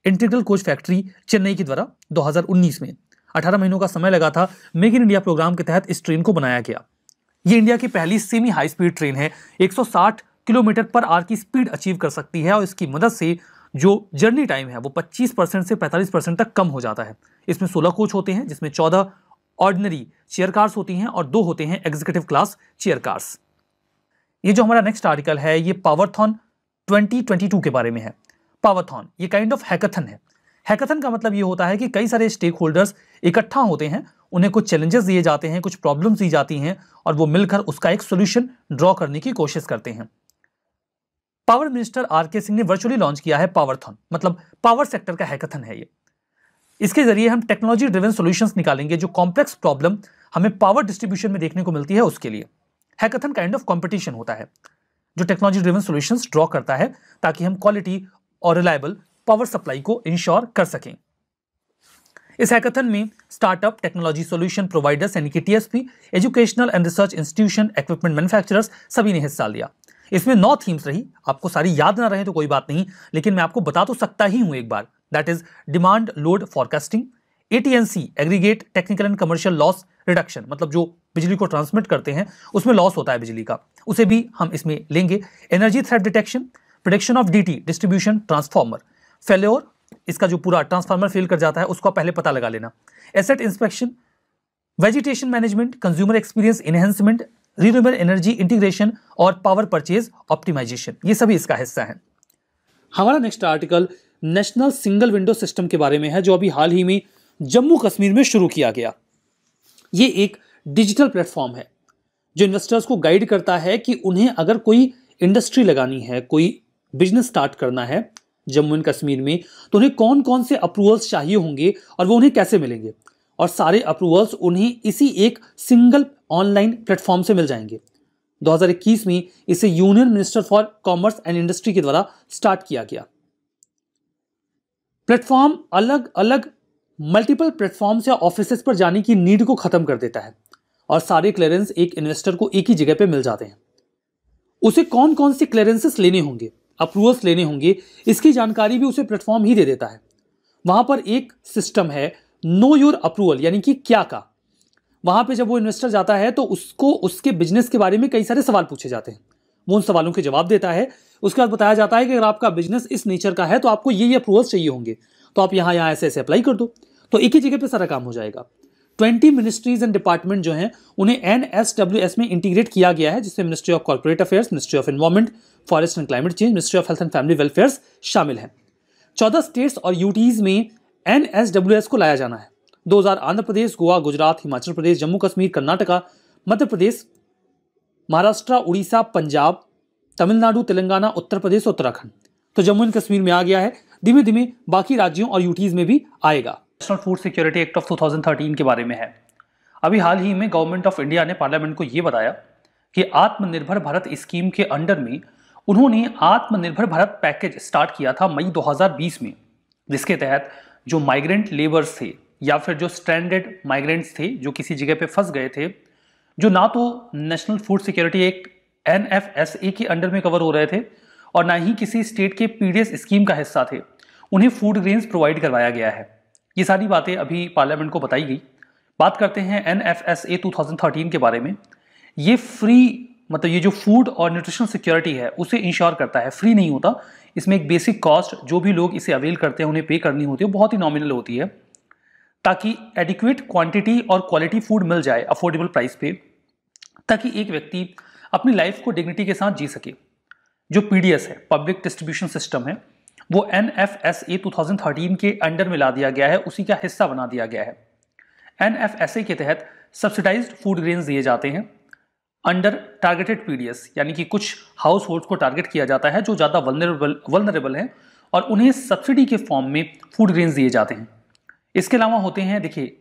इंटीग्रल कोच फैक्ट्री चेन्नई के द्वारा 2019 में 18 महीनों का समय लगा था मेक इन इंडिया प्रोग्राम के तहत इस ट्रेन को बनाया गया ये इंडिया की पहली सेमी हाई स्पीड ट्रेन है 160 किलोमीटर पर आर की स्पीड अचीव कर सकती है और इसकी मदद से जो जर्नी टाइम है वो 25 परसेंट से 45 परसेंट तक कम हो जाता है इसमें 16 कोच होते हैं जिसमें 14 ऑर्डिनरी चेयर कार्स होती हैं और दो होते हैं एग्जीक्यूटिव क्लास चेयर कार्स ये जो हमारा नेक्स्ट आर्टिकल है ये पावरथॉन ट्वेंटी के बारे में है पावरथॉन ये काइंड ऑफ हैकथन है हैकथन का मतलब ये होता है कि कई सारे स्टेक होल्डर्स इकट्ठा होते हैं उन्हें कुछ चैलेंजेस दिए जाते हैं कुछ प्रॉब्लम्स दी जाती हैं और वो मिलकर उसका एक सोल्यूशन ड्रॉ करने की कोशिश करते हैं पावर मिनिस्टर आर के सिंह ने वर्चुअली लॉन्च किया है पावरथन मतलब पावर सेक्टर का हैकथन है ये इसके जरिए हम टेक्नोलॉजी ड्रिवन सोल्यूशन निकालेंगे जो कॉम्प्लेक्स प्रॉब्लम हमें पावर डिस्ट्रीब्यूशन में देखने को मिलती है उसके लिए हैकथन काइंड ऑफ कॉम्पिटिशन होता है जो टेक्नोलॉजी ड्रिवन सोल्यूशन ड्रॉ करता है ताकि हम क्वालिटी और रिलायबल पावर सप्लाई को इंश्योर कर सकें इस हैकथन में स्टार्टअप टेक्नोलॉजी सॉल्यूशन प्रोवाइडर्स यानी कि TSP educational and research institution equipment manufacturers सभी ने हिस्सा लिया इसमें नौ थीम्स रही आपको सारी याद ना रहे तो कोई बात नहीं लेकिन मैं आपको बता तो सकता ही हूं एक बार that is demand load forecasting A aggregate technical and commercial loss reduction मतलब जो बिजली को ट्रांसमिट करते हैं उसमें लॉस होता है बिजली का उसे भी हम इसमें लेंगे energy theft detection production of the distribution transformer failure इसका जो पूरा ट्रांसफार्मर फेल कर जाता है उसका पहले पता लगा लेना asset inspection vegetation management consumer experience enhancement renewable energy integration और पावर परचेज ऑप्टिमाइजेशन ये सभी इसका हिस्सा है हमारा next article national single window system के बारे में है जो अभी हाल ही में जम्मू कश्मीर में शुरू किया गया ये एक डिजिटल प्लेटफॉर्म है जो इन्वेस्टर्स को गाइड करता है कि उन्हें अगर कोई इंडस्ट्री लगानी है कोई बिजनेस स्टार्ट करना है जम्मू एंड कश्मीर में तो उन्हें कौन कौन से अप्रूवल्स चाहिए होंगे और वो उन्हें कैसे मिलेंगे और सारे अप्रूवल्स उन्हें इसी एक सिंगल ऑनलाइन प्लेटफॉर्म से मिल जाएंगे 2021 में इसे union minister for commerce and industry के द्वारा स्टार्ट किया गया प्लेटफॉर्म अलग अलग मल्टीपल प्लेटफॉर्म्स या ऑफिस पर जाने की नीड को खत्म कर देता है और सारे क्लियरेंस एक इन्वेस्टर को एक ही जगह पर मिल जाते हैं उसे कौन कौन से क्लियरेंसेस लेने होंगे अप्रूवल्स लेने होंगे इसकी जानकारी भी उसे प्लेटफॉर्म ही दे देता है वहाँ पर एक सिस्टम है नो योर अप्रूवल यानी कि क्या का वहाँ पे जब वो इन्वेस्टर जाता है तो उसको उसके बिजनेस के बारे में कई सारे सवाल पूछे जाते हैं वो उन सवालों के जवाब देता है उसके बाद बताया जाता है कि अगर आपका बिजनेस इस नेचर का है तो आपको ये ये अप्रूवल्स चाहिए होंगे तो आप यहाँ यहाँ ऐसे ऐसे अप्लाई कर दो तो एक ही जगह पर सारा काम हो जाएगा ट्वेंटी मिनिस्ट्रीज एंड डिपार्टमेंट जो हैं उन्हें एन एस डब्ल्यू एस में इंटीग्रेट किया गया है जिसमें ministry of corporate affairs ministry of environment forest and climate change ministry of health and family welfares शामिल हैं चौदह स्टेट्स और यूटीज में एन एस डब्ल्यू एस को लाया जाना है हज़ार आंध्र प्रदेश गोवा गुजरात हिमाचल प्रदेश जम्मू कश्मीर कर्नाटका मध्य प्रदेश महाराष्ट्र उड़ीसा पंजाब तमिलनाडु तेलंगाना उत्तर प्रदेश उत्तराखंड तो जम्मू एंड कश्मीर में आ गया है धीमे धीमे बाकी राज्यों और यूटीज में भी आएगा national food security act of 2013 के बारे में है अभी हाल ही में गवर्नमेंट ऑफ इंडिया ने पार्लियामेंट को यह बताया कि आत्मनिर्भर भारत स्कीम के अंडर में उन्होंने आत्मनिर्भर भारत पैकेज स्टार्ट किया था मई 2020 में जिसके तहत जो माइग्रेंट लेबर्स थे या फिर जो स्टैंडर्ड माइग्रेंट्स थे जो किसी जगह पे फंस गए थे जो ना तो national food security act N के अंडर में कवर हो रहे थे और ना ही किसी स्टेट के पी स्कीम का हिस्सा थे उन्हें फूड ग्रेन्स प्रोवाइड करवाया गया है ये सारी बातें अभी पार्लियामेंट को बताई गई बात करते हैं N F S A two thousand thirteen के बारे में ये फ्री मतलब ये जो फूड और न्यूट्रिशन सिक्योरिटी है उसे इंश्योर करता है फ्री नहीं होता इसमें एक बेसिक कॉस्ट जो भी लोग इसे अवेल करते हैं उन्हें पे करनी होती है बहुत ही नॉमिनल होती है ताकि एडिक्वेट क्वांटिटी और क्वालिटी फूड मिल जाए अफोर्डेबल प्राइस पे ताकि एक व्यक्ति अपनी लाइफ को डिग्निटी के साथ जी सके जो पी है पब्लिक डिस्ट्रीब्यूशन सिस्टम है वो N F S A two thousand thirteen के अंडर में ला दिया गया है उसी का हिस्सा बना दिया गया है एन एफ एस ए के तहत सब्सिडाइज फूड ग्रेन्स दिए जाते हैं under targeted P D S यानी कि कुछ हाउस होल्ड को टारगेट किया जाता है जो ज़्यादा वलनरेबल वलनरेबल हैं और उन्हें सब्सिडी के फॉर्म में फूड ग्रेन्स दिए जाते हैं इसके अलावा होते हैं देखिए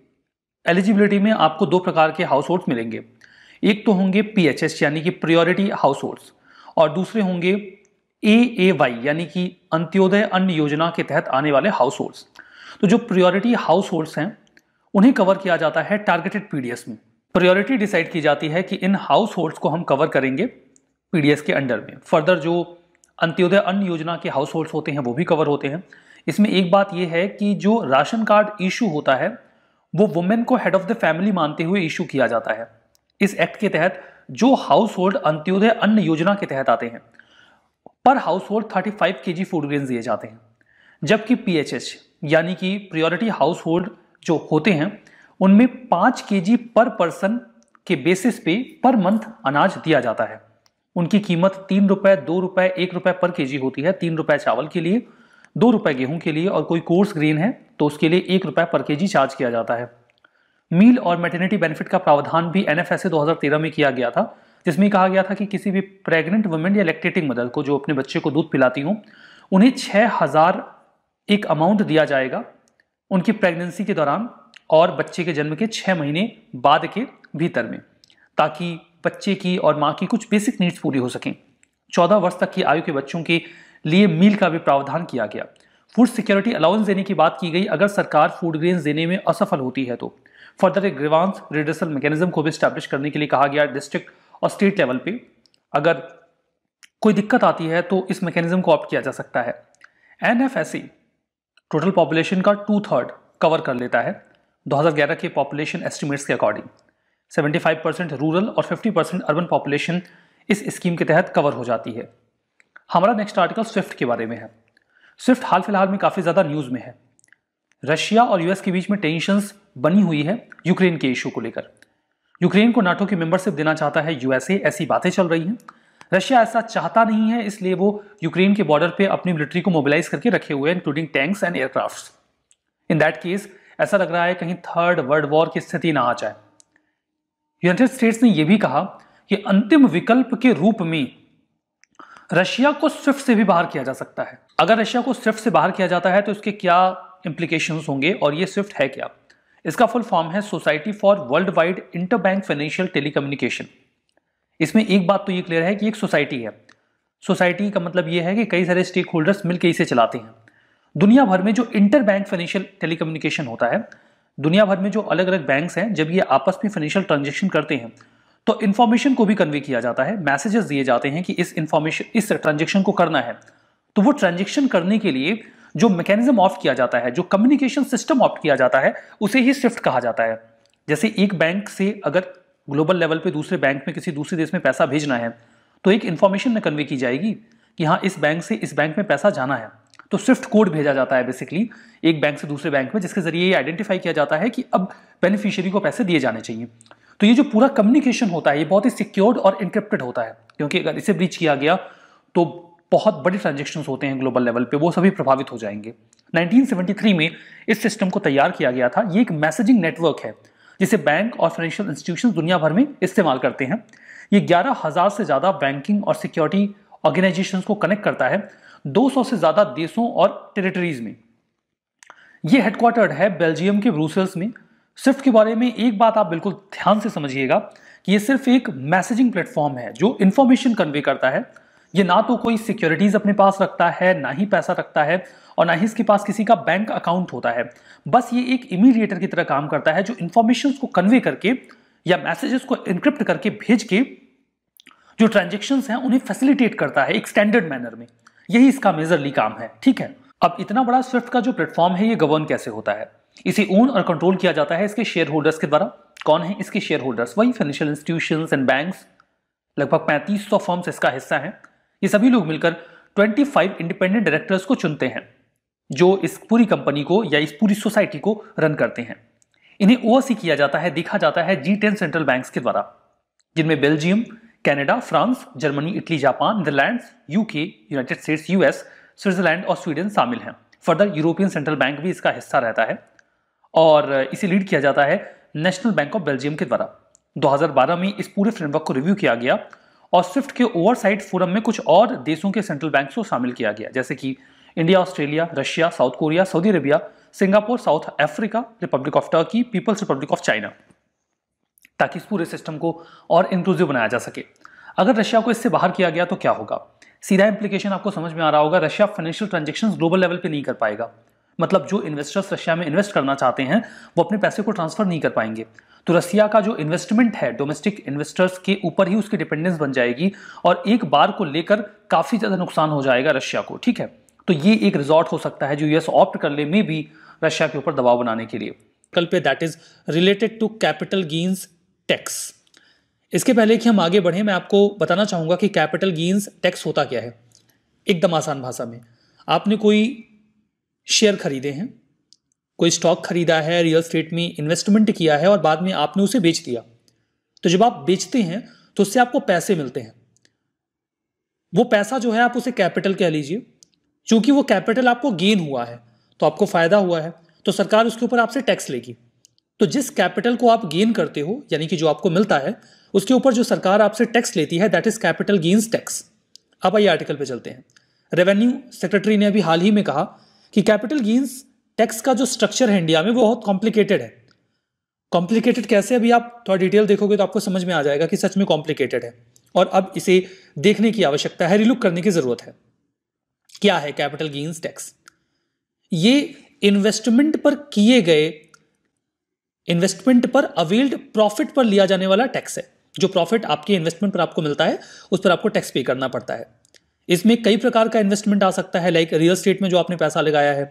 एलिजिबिलिटी में आपको दो प्रकार के हाउस होल्ड मिलेंगे एक तो होंगे पी एच एस यानी कि प्रियोरिटी हाउस होल्ड्स और दूसरे होंगे ए ए वाई यानी कि अंत्योदय अन्न योजना के तहत आने वाले हाउस होल्ड्स तो जो प्रियोरिटी हाउस होल्ड्स हैं उन्हें कवर किया जाता है टारगेटेड पीडीएस में प्रायोरिटी डिसाइड की जाती है कि इन हाउस होल्ड्स को हम कवर करेंगे पीडीएस के अंडर में फर्दर जो अंत्योदय अन्न योजना के हाउस होल्ड्स होते हैं वो भी कवर होते हैं इसमें एक बात यह है कि जो राशन कार्ड इशू होता है वो वुमेन को हेड ऑफ द फैमिली मानते हुए इशू किया जाता है इस एक्ट के तहत जो हाउस होल्ड अंत्योदय अन्न योजना के तहत आते हैं पर हाउस होल्ड थर्टी फाइव के जी फूड ग्रेन दिए जाते हैं जबकि पी यानी कि प्रियोरिटी हाउस होल्ड जो होते हैं उनमें पाँच के जी पर पर्सन के बेसिस पे पर मंथ अनाज दिया जाता है उनकी कीमत तीन रुपए दो रुपए एक रुपए पर केजी होती है तीन रुपए चावल के लिए दो रुपए गेहूं के लिए और कोई कोर्स ग्रेन है तो उसके लिए एक रुपए पर के जी चार्ज किया जाता है मील और मेटर्निटी बेनिफिट का प्रावधान भी एनएफएसए 2013 में किया गया था जिसमें कहा गया था कि किसी भी प्रेग्नेंट वुमेन या लैक्टेटिंग मदर को जो अपने बच्चे को दूध पिलाती हूँ उन्हें छः हज़ार एक अमाउंट दिया जाएगा उनकी प्रेगनेंसी के दौरान और बच्चे के जन्म के छः महीने बाद के भीतर में ताकि बच्चे की और माँ की कुछ बेसिक नीड्स पूरी हो सकें चौदह वर्ष तक की आयु के बच्चों के लिए मील का भी प्रावधान किया गया फूड सिक्योरिटी अलाउंस देने की बात की गई अगर सरकार फूड ग्रेन देने में असफल होती है तो फर्दर एक ग्रीवांस रिडर्सल मैकेनिज्म को भी स्टैब्लिश करने के लिए कहा गया डिस्ट्रिक्ट और स्टेट लेवल पे अगर कोई दिक्कत आती है तो इस मैकेनिज्म को ऑप्ट किया जा सकता है एन एफ टोटल पॉपुलेशन का टू थर्ड कवर कर लेता है 2011 के पॉपुलेशन एस्टिमेट्स के अकॉर्डिंग 75 परसेंट रूरल और 50 परसेंट अर्बन पॉपुलेशन इस स्कीम के तहत कवर हो जाती है हमारा नेक्स्ट आर्टिकल स्विफ्ट के बारे में है स्विफ्ट हाल फिलहाल में काफ़ी ज़्यादा न्यूज़ में है रशिया और यूएस के बीच में टेंशन बनी हुई है यूक्रेन के इशू को लेकर यूक्रेन को नाटो की मेंबरशिप देना चाहता है यूएसए ऐसी बातें चल रही हैं रशिया ऐसा चाहता नहीं है इसलिए वो यूक्रेन के बॉर्डर पे अपनी मिलिट्री को मोबिलाइज करके रखे हुए हैं including tanks and aircraft in that case ऐसा लग रहा है कहीं थर्ड वर्ल्ड वॉर की स्थिति ना आ जाए यूनाइटेड स्टेट्स ने यह भी कहा कि अंतिम विकल्प के रूप में रशिया को स्विफ्ट से भी बाहर किया जा सकता है अगर रशिया को स्विफ्ट से बाहर किया जाता है तो इसके क्या इम्प्लीकेशंस होंगे और ये स्विफ्ट है क्या इसका फुल फॉर्म है society for world wide interbank financial telecommunication इसमें एक बात तो ये क्लियर है कि एक सोसाइटी है सोसाइटी का मतलब ये है कि कई सारे स्टेक होल्डर्स मिलकर इसे चलाते हैं दुनिया भर में जो इंटर बैंक फाइनेंशियल टेलीकम्युनिकेशन होता है दुनिया भर में जो अलग अलग बैंक्स हैं जब ये आपस में फाइनेंशियल ट्रांजेक्शन करते हैं तो इन्फॉर्मेशन को भी कन्वे किया जाता है मैसेजेस दिए जाते हैं कि इस इन्फॉर्मेशन इस ट्रांजेक्शन को करना है तो वो ट्रांजेक्शन करने के लिए जो मैकेनिज्म ऑफ किया जाता है जो कम्युनिकेशन सिस्टम ऑफ किया जाता है उसे ही स्विफ्ट कहा जाता है जैसे एक बैंक से अगर ग्लोबल लेवल पे दूसरे बैंक में किसी दूसरे देश में पैसा भेजना है तो एक इन्फॉर्मेशन में कन्वे की जाएगी कि हाँ इस बैंक से इस बैंक में पैसा जाना है तो स्विफ्ट कोड भेजा जाता है बेसिकली एक बैंक से दूसरे बैंक में जिसके जरिए ये आइडेंटिफाई किया जाता है कि अब बेनिफिशियरी को पैसे दिए जाने चाहिए तो ये जो पूरा कम्युनिकेशन होता है ये बहुत ही सिक्योर्ड और इंक्रिप्टेड होता है क्योंकि अगर इसे ब्रीच किया गया तो बहुत बड़े ट्रांजेक्शन होते हैं ग्लोबल लेवल पे वो सभी प्रभावित हो जाएंगे 1973 में इस सिस्टम को तैयार किया गया था ये एक मैसेजिंग नेटवर्क है जिसे बैंक और फाइनेंशियल इंस्टीट्यूशन दुनिया भर में इस्तेमाल करते हैं ये ग्यारह हज़ार से ज़्यादा बैंकिंग और सिक्योरिटी ऑर्गेनाइजेशन को कनेक्ट करता है 200 से ज़्यादा देशों और टेरिटरीज में ये हेडक्वार्टर्ड है बेल्जियम के ब्रूसल्स में स्विफ्ट के बारे में एक बात आप बिल्कुल ध्यान से समझिएगा कि ये सिर्फ एक मैसेजिंग प्लेटफॉर्म है जो इन्फॉर्मेशन कन्वे करता है ये ना तो कोई सिक्योरिटीज अपने पास रखता है ना ही पैसा रखता है और ना ही इसके पास किसी का बैंक अकाउंट होता है बस ये एक इमीडिएटर की तरह काम करता है जो इन्फॉर्मेशन को कन्वे करके या मैसेजेस को इनक्रिप्ट करके भेज के जो ट्रांजेक्शन हैं उन्हें फैसिलिटेट करता है एक स्टैंडर्ड मैनर में यही इसका मेजरली काम है ठीक है अब इतना बड़ा स्विफ्ट का जो प्लेटफॉर्म है ये गवर्न कैसे होता है इसे ओन और कंट्रोल किया जाता है इसके शेयर होल्डर्स के द्वारा कौन है इसके शेयर होल्डर्स वही फाइनेंशियल इंस्टीट्यूशन एंड बैंक लगभग पैंतीस सौ फर्म्स इसका हिस्सा है ये सभी लोग मिलकर 25 इंडिपेंडेंट डायरेक्टर्स को चुनते हैं जो इस पूरी कंपनी को या इस पूरी सोसाइटी को रन करते हैं इन्हें ओवरसी किया जाता है देखा जाता है जी टेन सेंट्रल बैंक के द्वारा जिनमें Belgium Canada France Germany Italy Japan Netherland UK United States US Switzerland और स्वीडन शामिल हैं फर्दर यूरोपियन सेंट्रल बैंक भी इसका हिस्सा रहता है और इसे लीड किया जाता है नेशनल बैंक ऑफ बेल्जियम के द्वारा 2012 में इस पूरे फ्रेमवर्क को रिव्यू किया गया और स्विफ्ट के ओवरसाइट फोरम में कुछ और देशों के सेंट्रल बैंक को शामिल किया गया जैसे कि India Australia Russia South Korea Saudi Arabia Singapore South Africa Republic of Turkey People's Republic of China ताकि इस पूरे सिस्टम को और इंक्लूसिव बनाया जा सके अगर रशिया को इससे बाहर किया गया तो क्या होगा सीधा इंप्लीकेशन आपको समझ में आ रहा होगा Russia financial transaction global level पर नहीं कर पाएगा मतलब जो इन्वेस्टर्स रशिया में इन्वेस्ट करना चाहते हैं वो अपने पैसे को ट्रांसफर नहीं कर पाएंगे तो रसिया का जो इन्वेस्टमेंट है डोमेस्टिक इन्वेस्टर्स के ऊपर ही उसकी डिपेंडेंस बन जाएगी और एक बार को लेकर काफ़ी ज़्यादा नुकसान हो जाएगा रशिया को ठीक है तो ये एक रिजॉर्ट हो सकता है जो यूएस ऑप्ट कर ले में भी रशिया के ऊपर दबाव बनाने के लिए कल पे that is related to capital gains tax इसके पहले कि हम आगे बढ़ें मैं आपको बताना चाहूँगा कि कैपिटल गेंस टैक्स होता क्या है एकदम आसान भाषा में आपने कोई शेयर खरीदे हैं कोई स्टॉक खरीदा है रियल स्टेट में इन्वेस्टमेंट किया है और बाद में आपने उसे बेच दिया तो जब आप बेचते हैं तो उससे आपको पैसे मिलते हैं वो पैसा जो है आप उसे कैपिटल कह लीजिए क्योंकि वो कैपिटल आपको गेन हुआ है तो आपको फायदा हुआ है तो सरकार उसके ऊपर आपसे टैक्स लेगी तो जिस कैपिटल को आप गेन करते हो यानी कि जो आपको मिलता है उसके ऊपर जो सरकार आपसे टैक्स लेती है that is capital gains tax अब आइए आर्टिकल पे चलते हैं रेवेन्यू सेक्रेटरी ने अभी हाल ही में कहा कि कैपिटल गेंस टैक्स का जो स्ट्रक्चर है इंडिया में वो बहुत कॉम्प्लिकेटेड है कॉम्प्लिकेटेड कैसे अभी आप थोड़ा डिटेल देखोगे तो आपको समझ में आ जाएगा कि सच में कॉम्प्लिकेटेड है और अब इसे देखने की आवश्यकता है रिलुक करने की ज़रूरत है क्या है कैपिटल गेंस टैक्स ये इन्वेस्टमेंट पर किए गए इन्वेस्टमेंट पर अवेल्ड प्रॉफिट पर लिया जाने वाला टैक्स है जो प्रॉफिट आपके इन्वेस्टमेंट पर आपको मिलता है उस पर आपको टैक्स पे करना पड़ता है इसमें कई प्रकार का इन्वेस्टमेंट आ सकता है लाइक रियल स्टेट में जो आपने पैसा लगाया है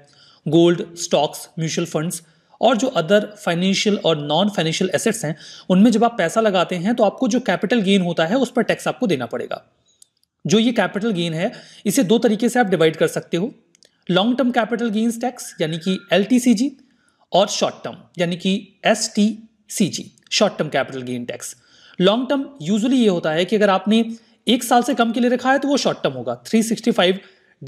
गोल्ड स्टॉक्स म्यूचुअल फंड्स और जो अदर फाइनेंशियल और नॉन फाइनेंशियल एसेट्स हैं उनमें जब आप पैसा लगाते हैं तो आपको जो कैपिटल गेन होता है उस पर टैक्स आपको देना पड़ेगा जो ये कैपिटल गेन है इसे दो तरीके से आप डिवाइड कर सकते हो long term capital gains tax यानी कि एल और शॉर्ट टर्म यानी कि S short term capital gain tax long term usually ये होता है कि अगर आपने एक साल से कम के लिए रखा है तो वो शॉर्ट टर्म होगा 365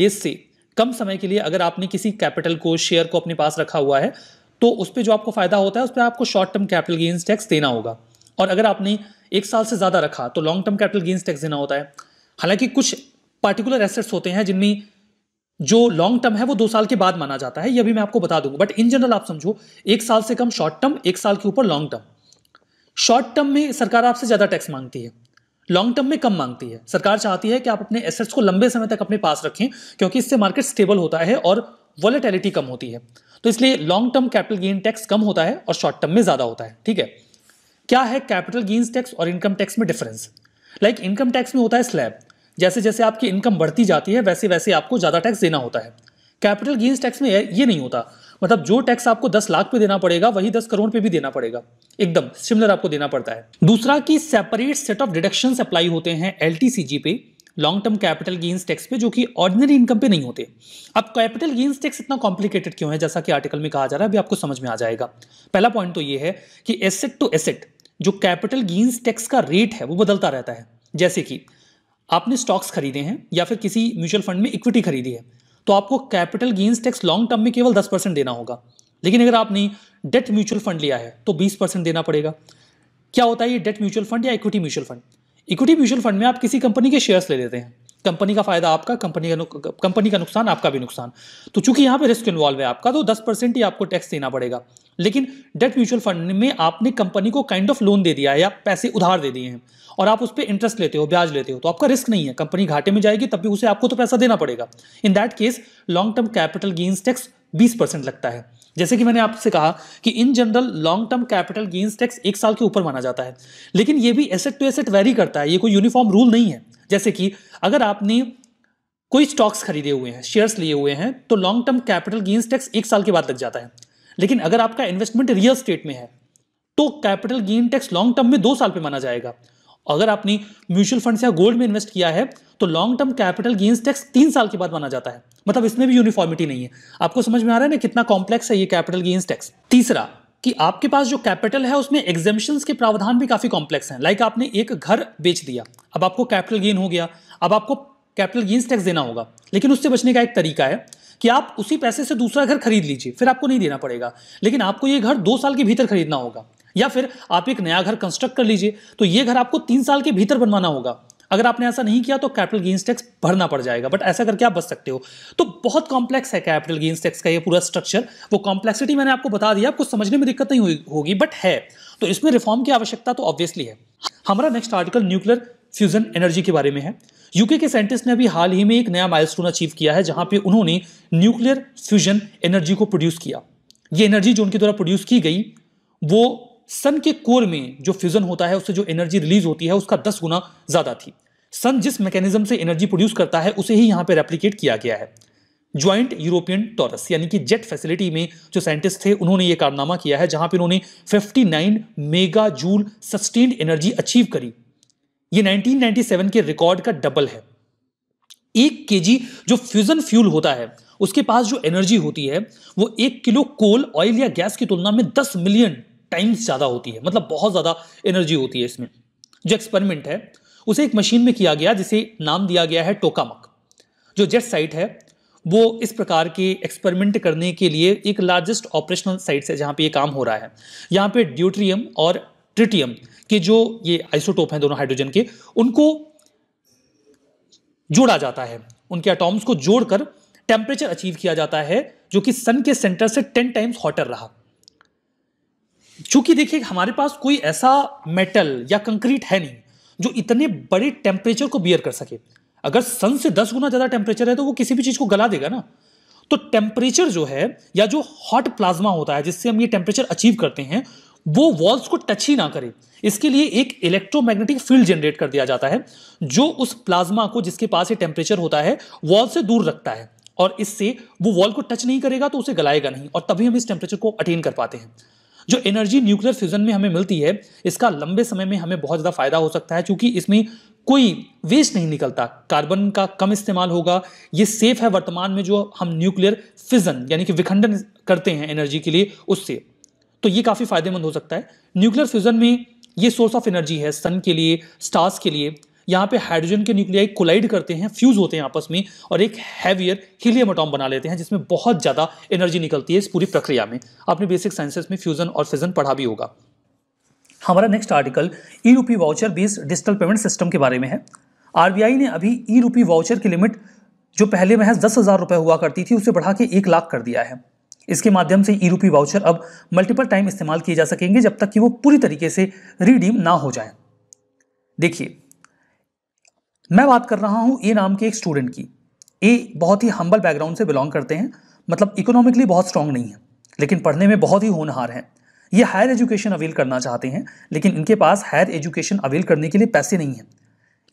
डेज से कम समय के लिए अगर आपने किसी कैपिटल को शेयर को अपने पास रखा हुआ है तो उस पर जो आपको फायदा होता है उस पर आपको short term capital gains tax देना होगा और अगर आपने एक साल से ज़्यादा रखा तो long term capital gains tax देना होता है हालांकि कुछ पर्टिकुलर एसेट्स होते हैं जिनमें जो लॉन्ग टर्म है वो दो साल के बाद माना जाता है यह भी मैं आपको बता दूंगा बट इन जनरल आप समझो एक साल से कम शॉर्ट टर्म एक साल के ऊपर लॉन्ग टर्म शॉर्ट टर्म में सरकार आपसे ज़्यादा टैक्स मांगती है लॉन्ग टर्म में कम मांगती है सरकार चाहती है कि आप अपने एसेट्स को लंबे समय तक अपने पास रखें क्योंकि इससे मार्केट स्टेबल होता है और वॉलेटेलिटी कम होती है तो इसलिए long term capital gain tax कम होता है और शॉर्ट टर्म में ज़्यादा होता है ठीक है क्या है कैपिटल गेन्स टैक्स और इनकम टैक्स में डिफरेंस लाइक इनकम टैक्स में होता है स्लैब जैसे जैसे आपकी इनकम बढ़ती जाती है वैसे वैसे आपको ज़्यादा टैक्स देना होता है कैपिटल गेन्स टैक्स में ये नहीं होता मतलब जो टैक्स आपको दस लाख पे देना पड़ेगा वही दस करोड़ पे भी देना पड़ेगा एकदम सिमिलर आपको देना पड़ता है दूसरा कि separate set of deduction apply होते हैं एल पे long term capital gains tax पे जो कि ऑर्डिनरी इनकम पे नहीं होते अब कैपिटल गेन्स टैक्स इतना कॉम्प्लिकेटेड क्यों है जैसा कि आर्टिकल में कहा जा रहा है अभी आपको समझ में आ जाएगा पहला पॉइंट तो ये है कि एसेट टू एसेट जो कैपिटल गेन्स टैक्स का रेट है वो बदलता रहता है जैसे कि आपने स्टॉक्स खरीदे हैं या फिर किसी म्यूचुअल फंड में इक्विटी खरीदी है तो आपको capital gains tax long term में केवल दस परसेंट देना होगा लेकिन अगर आपने डेट म्यूचुअल फंड लिया है तो बीस परसेंट देना पड़ेगा क्या होता है ये डेट म्यूचुअल फंड या equity mutual fund equity mutual fund में आप किसी कंपनी के शेयर्स ले लेते हैं कंपनी का फायदा आपका कंपनी का कंपनी का नुकसान आपका भी नुकसान तो चूंकि यहाँ पे रिस्क इन्वॉल्व है आपका तो दस परसेंट ही आपको टैक्स देना पड़ेगा लेकिन डेट म्यूचुअल फंड में आपने कंपनी को काइंड ऑफ लोन दे दिया है या पैसे उधार दे दिए हैं और आप उस पर इंटरेस्ट लेते हो ब्याज लेते हो तो आपका रिस्क नहीं है कंपनी घाटे में जाएगी तब भी उसे आपको तो पैसा देना पड़ेगा in that case long term capital gains tax बीस लगता है जैसे कि मैंने आपसे कहा कि in general long term capital gains tax एक साल के ऊपर माना जाता है लेकिन ये भी एसेट टू एसेट वेरी करता है ये कोई यूनिफॉर्म रूल नहीं है जैसे कि अगर आपने कोई स्टॉक्स खरीदे हुए हैं शेयर्स लिए हुए हैं तो long term capital gains tax एक साल के बाद लग जाता है लेकिन अगर आपका इन्वेस्टमेंट रियल स्टेट में है तो capital gain tax long term में दो साल पे माना जाएगा अगर आपने म्यूचुअल फंड या गोल्ड में इन्वेस्ट किया है तो long term capital gains tax तीन साल के बाद माना जाता है मतलब इसमें भी यूनिफॉर्मिटी नहीं है आपको समझ में आ रहा है ना कितना कॉम्प्लेक्स है ये कैपिटल गेन्स टैक्स तीसरा कि आपके पास जो कैपिटल है उसमें एग्जेम्पन के प्रावधान भी काफ़ी कॉम्प्लेक्स हैं लाइक आपने एक घर बेच दिया अब आपको कैपिटल गेन हो गया अब आपको कैपिटल गेन्स टैक्स देना होगा लेकिन उससे बचने का एक तरीका है कि आप उसी पैसे से दूसरा घर खरीद लीजिए फिर आपको नहीं देना पड़ेगा लेकिन आपको ये घर दो साल के भीतर खरीदना होगा या फिर आप एक नया घर कंस्ट्रक्ट कर लीजिए तो ये घर आपको तीन साल के भीतर बनवाना होगा अगर आपने ऐसा नहीं किया तो कैपिटल गेंस टैक्स भरना पड़ जाएगा बट ऐसा करके आप बच सकते हो तो बहुत कॉम्प्लेक्स है कैपिटल गेंस टैक्स का ये पूरा स्ट्रक्चर वो कॉम्प्लेक्सिटी मैंने आपको बता दिया आपको समझने में दिक्कत नहीं होगी बट है तो इसमें रिफॉर्म की आवश्यकता तो ऑब्वियसली है हमारा next article nuclear fusion energy के बारे में है यूके के साइंटिस्ट ने अभी हाल ही में एक नया माइलस्टोन अचीव किया है जहां पे उन्होंने न्यूक्लियर फ्यूजन एनर्जी को प्रोड्यूस किया ये एनर्जी जो उनके द्वारा प्रोड्यूस की गई वो सन के कोर में जो फ्यूजन होता है उससे जो एनर्जी रिलीज होती है उसका दस गुना ज्यादा थी सन जिस मैकेनिज्म से एनर्जी प्रोड्यूस करता है उसे ही यहां पर रेप्लीकेट किया गया है ज्वाइंट यूरोपियन टॉरस यानी कि जेट फैसिलिटी में जो साइंटिस्ट थे उन्होंने ये कारनामा किया है जहां पर उन्होंने 59 mega joule sustained energy achieve करी ये 1997 के रिकॉर्ड का डबल है एक के जो फ्यूजन फ्यूल होता है उसके पास जो एनर्जी होती है वो एक किलो कोल ऑयल या गैस की तुलना में दस मिलियन टाइम्स ज़्यादा होती है मतलब बहुत ज़्यादा एनर्जी होती है इसमें जो एक्सपेरिमेंट है उसे एक मशीन में किया गया जिसे नाम दिया गया है टोकामक जो जेट साइट है वो इस प्रकार के एक्सपेरिमेंट करने के लिए एक लार्जेस्ट ऑपरेशनल साइट है जहां पे ये काम हो रहा है यहाँ पे ड्यूट्रियम और ट्रिटियम के जो ये आइसोटोप हैं दोनों हाइड्रोजन के उनको जोड़ा जाता है उनके एटॉम्स को जोड़कर टेम्परेचर अचीव किया जाता है जो कि सन के सेंटर से टेन टाइम्स हॉटर रहा चूंकि देखिए हमारे पास कोई ऐसा मेटल या कंक्रीट है नहीं जो इतने बड़े टेम्परेचर को बियर कर सके अगर सन से दस गुना ज़्यादा टेम्परेचर है तो वो किसी भी चीज़ को गला देगा ना तो टेम्परेचर जो है या जो हॉट प्लाज्मा होता है जिससे हम ये टेम्परेचर अचीव करते हैं वो वॉल्स को टच ही ना करे इसके लिए एक इलेक्ट्रोमैग्नेटिक फील्ड जनरेट कर दिया जाता है जो उस प्लाज्मा को जिसके पास ये टेम्परेचर होता है वॉल से दूर रखता है और इससे वो वॉल को टच नहीं करेगा तो उसे गलाएगा नहीं और तभी हम इस टेम्परेचर को अटेन कर पाते हैं जो एनर्जी न्यूक्लियर फ्यूजन में हमें मिलती है इसका लंबे समय में हमें बहुत ज़्यादा फायदा हो सकता है क्योंकि इसमें कोई वेस्ट नहीं निकलता कार्बन का कम इस्तेमाल होगा ये सेफ है वर्तमान में जो हम न्यूक्लियर फिजन यानी कि विखंडन करते हैं एनर्जी के लिए उससे तो ये काफ़ी फायदेमंद हो सकता है न्यूक्लियर फ्यूजन में ये सोर्स ऑफ एनर्जी है सन के लिए स्टार्स के लिए यहाँ पे हाइड्रोजन के न्यूक्लियाई कोलाइड करते हैं फ्यूज होते हैं आपस में और एक हैवियर हीलियम अटोम बना लेते हैं जिसमें बहुत ज़्यादा एनर्जी निकलती है इस पूरी प्रक्रिया में आपने बेसिक साइंसेस में फ्यूजन और फिजन पढ़ा भी होगा हमारा next article e rupee voucher based digital payment system के बारे में है आरबीआई ने अभी ई रूपी वाउचर की लिमिट जो पहले महज दस हज़ार रुपए हुआ करती थी उसे बढ़ा के एक लाख कर दिया है इसके माध्यम से ई रूपी वाउचर अब मल्टीपल टाइम इस्तेमाल किए जा सकेंगे जब तक कि वो पूरी तरीके से रिडीम ना हो जाए देखिए मैं बात कर रहा हूँ ए नाम के एक स्टूडेंट की ए बहुत ही हम्बल बैकग्राउंड से बिलोंग करते हैं मतलब इकोनॉमिकली बहुत स्ट्रांग नहीं है लेकिन पढ़ने में बहुत ही होनहार हैं ये हायर एजुकेशन अवेल करना चाहते हैं लेकिन इनके पास हायर एजुकेशन अवेल करने के लिए पैसे नहीं हैं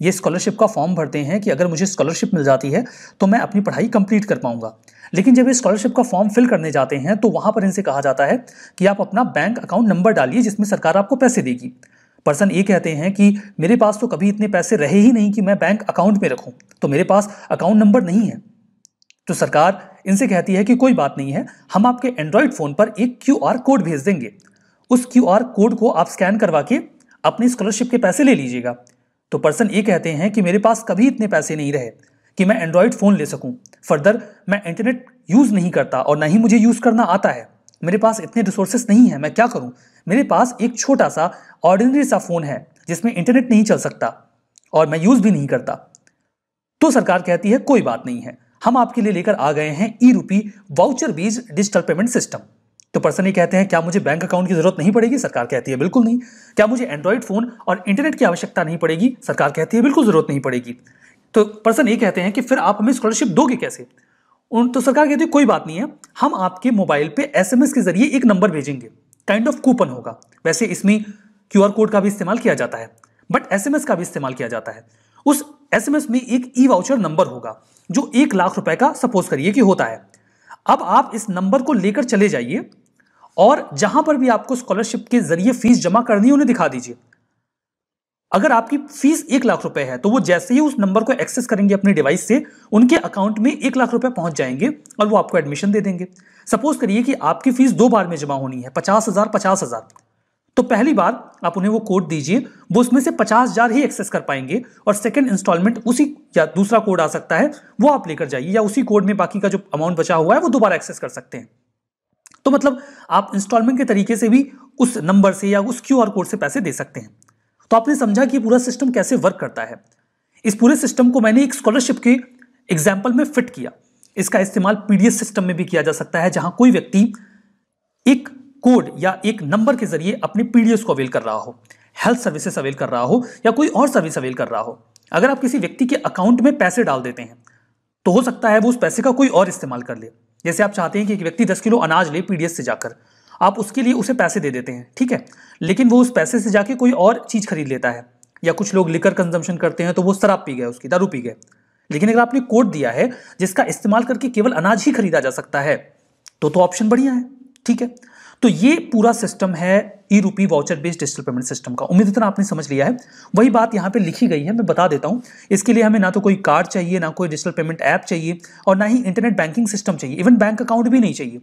ये स्कॉलरशिप का फॉर्म भरते हैं कि अगर मुझे स्कॉलरशिप मिल जाती है तो मैं अपनी पढ़ाई कंप्लीट कर पाऊंगा लेकिन जब ये स्कॉलरशिप का फॉर्म फिल करने जाते हैं तो वहाँ पर इनसे कहा जाता है कि आप अपना बैंक अकाउंट नंबर डालिए जिसमें सरकार आपको पैसे देगी पर्सन ये कहते हैं कि मेरे पास तो कभी इतने पैसे रहे ही नहीं कि मैं बैंक अकाउंट में रखूँ तो मेरे पास अकाउंट नंबर नहीं है तो सरकार इनसे कहती है कि कोई बात नहीं है हम आपके एंड्रॉयड फ़ोन पर एक क्यू कोड भेज देंगे उस क्यू कोड को आप स्कैन करवा के अपनी स्कॉलरशिप के पैसे ले लीजिएगा तो पर्सन ये कहते हैं कि मेरे पास कभी इतने पैसे नहीं रहे कि मैं एंड्रॉयड फ़ोन ले सकूं फर्दर मैं इंटरनेट यूज़ नहीं करता और ना ही मुझे यूज़ करना आता है मेरे पास इतने रिसोर्सेस नहीं है मैं क्या करूं मेरे पास एक छोटा सा ऑर्डिनरी सा फ़ोन है जिसमें इंटरनेट नहीं चल सकता और मैं यूज़ भी नहीं करता तो सरकार कहती है कोई बात नहीं है हम आपके लिए लेकर आ गए हैं ई rupee voucher based digital payment system तो पर्सन ये कहते हैं क्या मुझे बैंक अकाउंट की जरूरत नहीं पड़ेगी सरकार कहती है बिल्कुल नहीं क्या मुझे एंड्रॉइड फ़ोन और इंटरनेट की आवश्यकता नहीं पड़ेगी सरकार कहती है बिल्कुल ज़रूरत नहीं पड़ेगी तो पर्सन ये कहते हैं कि फिर आप हमें स्कॉलरशिप दोगे कैसे उन तो सरकार कहती है कोई बात नहीं है हम आपके मोबाइल पे एसएमएस के जरिए एक नंबर भेजेंगे काइंड ऑफ कूपन होगा वैसे इसमें क्यूआर कोड का भी इस्तेमाल किया जाता है बट एसएमएस का भी इस्तेमाल किया जाता है उस एसएमएस में एक ई वाउचर नंबर होगा जो एक लाख रुपए का सपोज करिए कि होता है अब आप इस नंबर को लेकर चले जाइए और जहां पर भी आपको स्कॉलरशिप के जरिए फीस जमा करनी है उन्हें दिखा दीजिए अगर आपकी फीस एक लाख रुपए है तो वो जैसे ही उस नंबर को एक्सेस करेंगे अपने डिवाइस से उनके अकाउंट में एक लाख रुपए पहुंच जाएंगे और वो आपको एडमिशन दे देंगे सपोज करिए कि आपकी फीस दो बार में जमा होनी है पचास हजार पचास हजार तो पहली बार आप उन्हें वो कोड दीजिए वो उसमें से पचास हजार ही एक्सेस कर पाएंगे और सेकेंड इंस्टॉलमेंट उसी या दूसरा कोड आ सकता है वो आप लेकर जाइए या उसी कोड में बाकी का जो अमाउंट बचा हुआ है वो दोबारा एक्सेस कर सकते हैं तो मतलब आप इंस्टॉलमेंट के तरीके से भी उस नंबर से या उस क्यू कोड से पैसे दे सकते हैं तो आपने समझा कि पूरा सिस्टम कैसे वर्क करता है इस पूरे सिस्टम को मैंने एक स्कॉलरशिप के एग्जाम्पल में फिट किया इसका इस्तेमाल पीडीएस सिस्टम में भी किया जा सकता है जहां कोई व्यक्ति एक कोड या एक नंबर के जरिए अपने पीडीएस को अवेल कर रहा हो हेल्थ सर्विसेस अवेल कर रहा हो या कोई और सर्विस अवेल कर रहा हो अगर आप किसी व्यक्ति के अकाउंट में पैसे डाल देते हैं तो हो सकता है वो उस पैसे का कोई और इस्तेमाल कर ले जैसे आप चाहते हैं कि एक व्यक्ति दस किलो अनाज ले पीडीएस से जाकर आप उसके लिए उसे पैसे दे देते हैं ठीक है लेकिन वो उस पैसे से जाके कोई और चीज़ खरीद लेता है या कुछ लोग लिकर कंजम्पशन करते हैं तो वो शराब पी गए उसकी दारू पी गए लेकिन अगर आपने कोड दिया है जिसका इस्तेमाल करके केवल अनाज ही खरीदा जा सकता है तो तो ऑप्शन बढ़िया है ठीक है तो ये पूरा सिस्टम है e rupee voucher based digital payment system का उम्मीद इतना आपने समझ लिया है वही बात यहाँ पे लिखी गई है मैं बता देता हूँ इसके लिए हमें ना तो कोई कार्ड चाहिए ना कोई डिजिटल पेमेंट ऐप चाहिए और ना ही इंटरनेट बैंकिंग सिस्टम चाहिए इवन बैंक अकाउंट भी नहीं चाहिए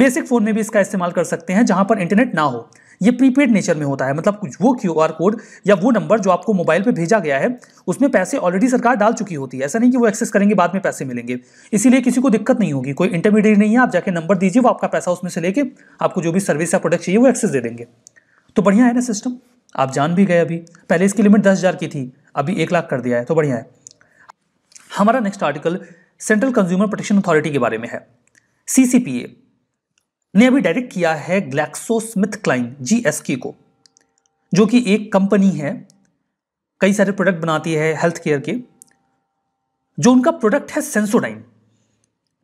बेसिक फ़ोन में भी इसका इस्तेमाल कर सकते हैं जहाँ पर इंटरनेट ना हो ये प्रीपेड नेचर में होता है मतलब वो क्यू आर कोड या वो नंबर जो आपको मोबाइल पे भेजा गया है उसमें पैसे ऑलरेडी सरकार डाल चुकी होती है ऐसा नहीं कि वो एक्सेस करेंगे बाद में पैसे मिलेंगे इसीलिए किसी को दिक्कत नहीं होगी कोई इंटरमीडिएट नहीं है आप जाके नंबर दीजिए वो आपका पैसा उसमें से लेके आपको जो भी सर्विस या प्रोडक्ट चाहिए वो एक्सेस दे देंगे तो बढ़िया है ना सिस्टम आप जान भी गए अभी पहले इसकी लिमिट दस हज़ार की थी अभी एक लाख कर दिया है तो बढ़िया है हमारा next article central consumer protection authority के बारे में है सी ने अभी डायरेक्ट किया है ग्लैक्सो स्मिथ क्लाइन जी को जो कि एक कंपनी है कई सारे प्रोडक्ट बनाती है हेल्थ केयर के जो उनका प्रोडक्ट है सेंसोडाइन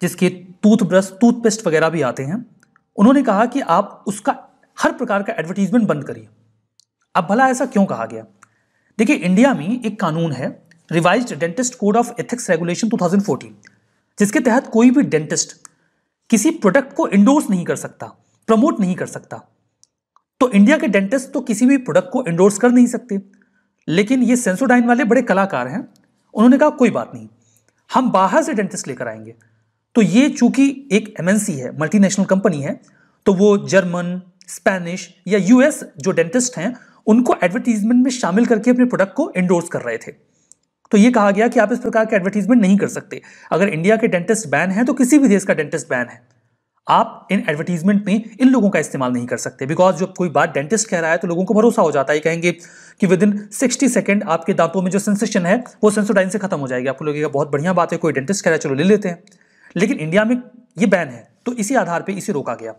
जिसके टूथब्रश टूथपेस्ट वगैरह भी आते हैं उन्होंने कहा कि आप उसका हर प्रकार का एडवर्टीजमेंट बंद करिए अब भला ऐसा क्यों कहा गया देखिए इंडिया में एक कानून है revise dentist code of ethics regulation 2014 जिसके तहत कोई भी डेंटिस्ट किसी प्रोडक्ट को इंडोर्स नहीं कर सकता प्रमोट नहीं कर सकता तो इंडिया के डेंटिस्ट तो किसी भी प्रोडक्ट को इंडोर्स कर नहीं सकते लेकिन ये सेंसोडाइन वाले बड़े कलाकार हैं उन्होंने कहा कोई बात नहीं हम बाहर से डेंटिस्ट लेकर आएंगे तो ये चूंकि एक एमएनसी है मल्टीनेशनल कंपनी है तो वो जर्मन स्पेनिश या यूएस जो डेंटिस्ट हैं उनको एडवर्टीजमेंट में शामिल करके अपने प्रोडक्ट को इंडोर्स कर रहे थे तो ये कहा गया कि आप इस प्रकार के एडवर्टीजमेंट नहीं कर सकते अगर इंडिया के डेंटिस्ट बैन है तो किसी भी देश का डेंटिस्ट बैन है आप इन एडवर्टीजमेंट में इन लोगों का इस्तेमाल नहीं कर सकते बिकॉज जब कोई बात डेंटिस्ट कह रहा है तो लोगों को भरोसा हो जाता है कहेंगे कि विद इन सिक्सटी सेकेंड आपके दांतों में जो सेंसेशन है वो सेंसोडाइन से खत्म हो जाएगी आपको लगेगा बहुत बढ़िया बात है कोई डेंटिस्ट कह रहा है चलो ले लेते हैं लेकिन इंडिया में ये बैन है तो इसी आधार पर इसे रोका गया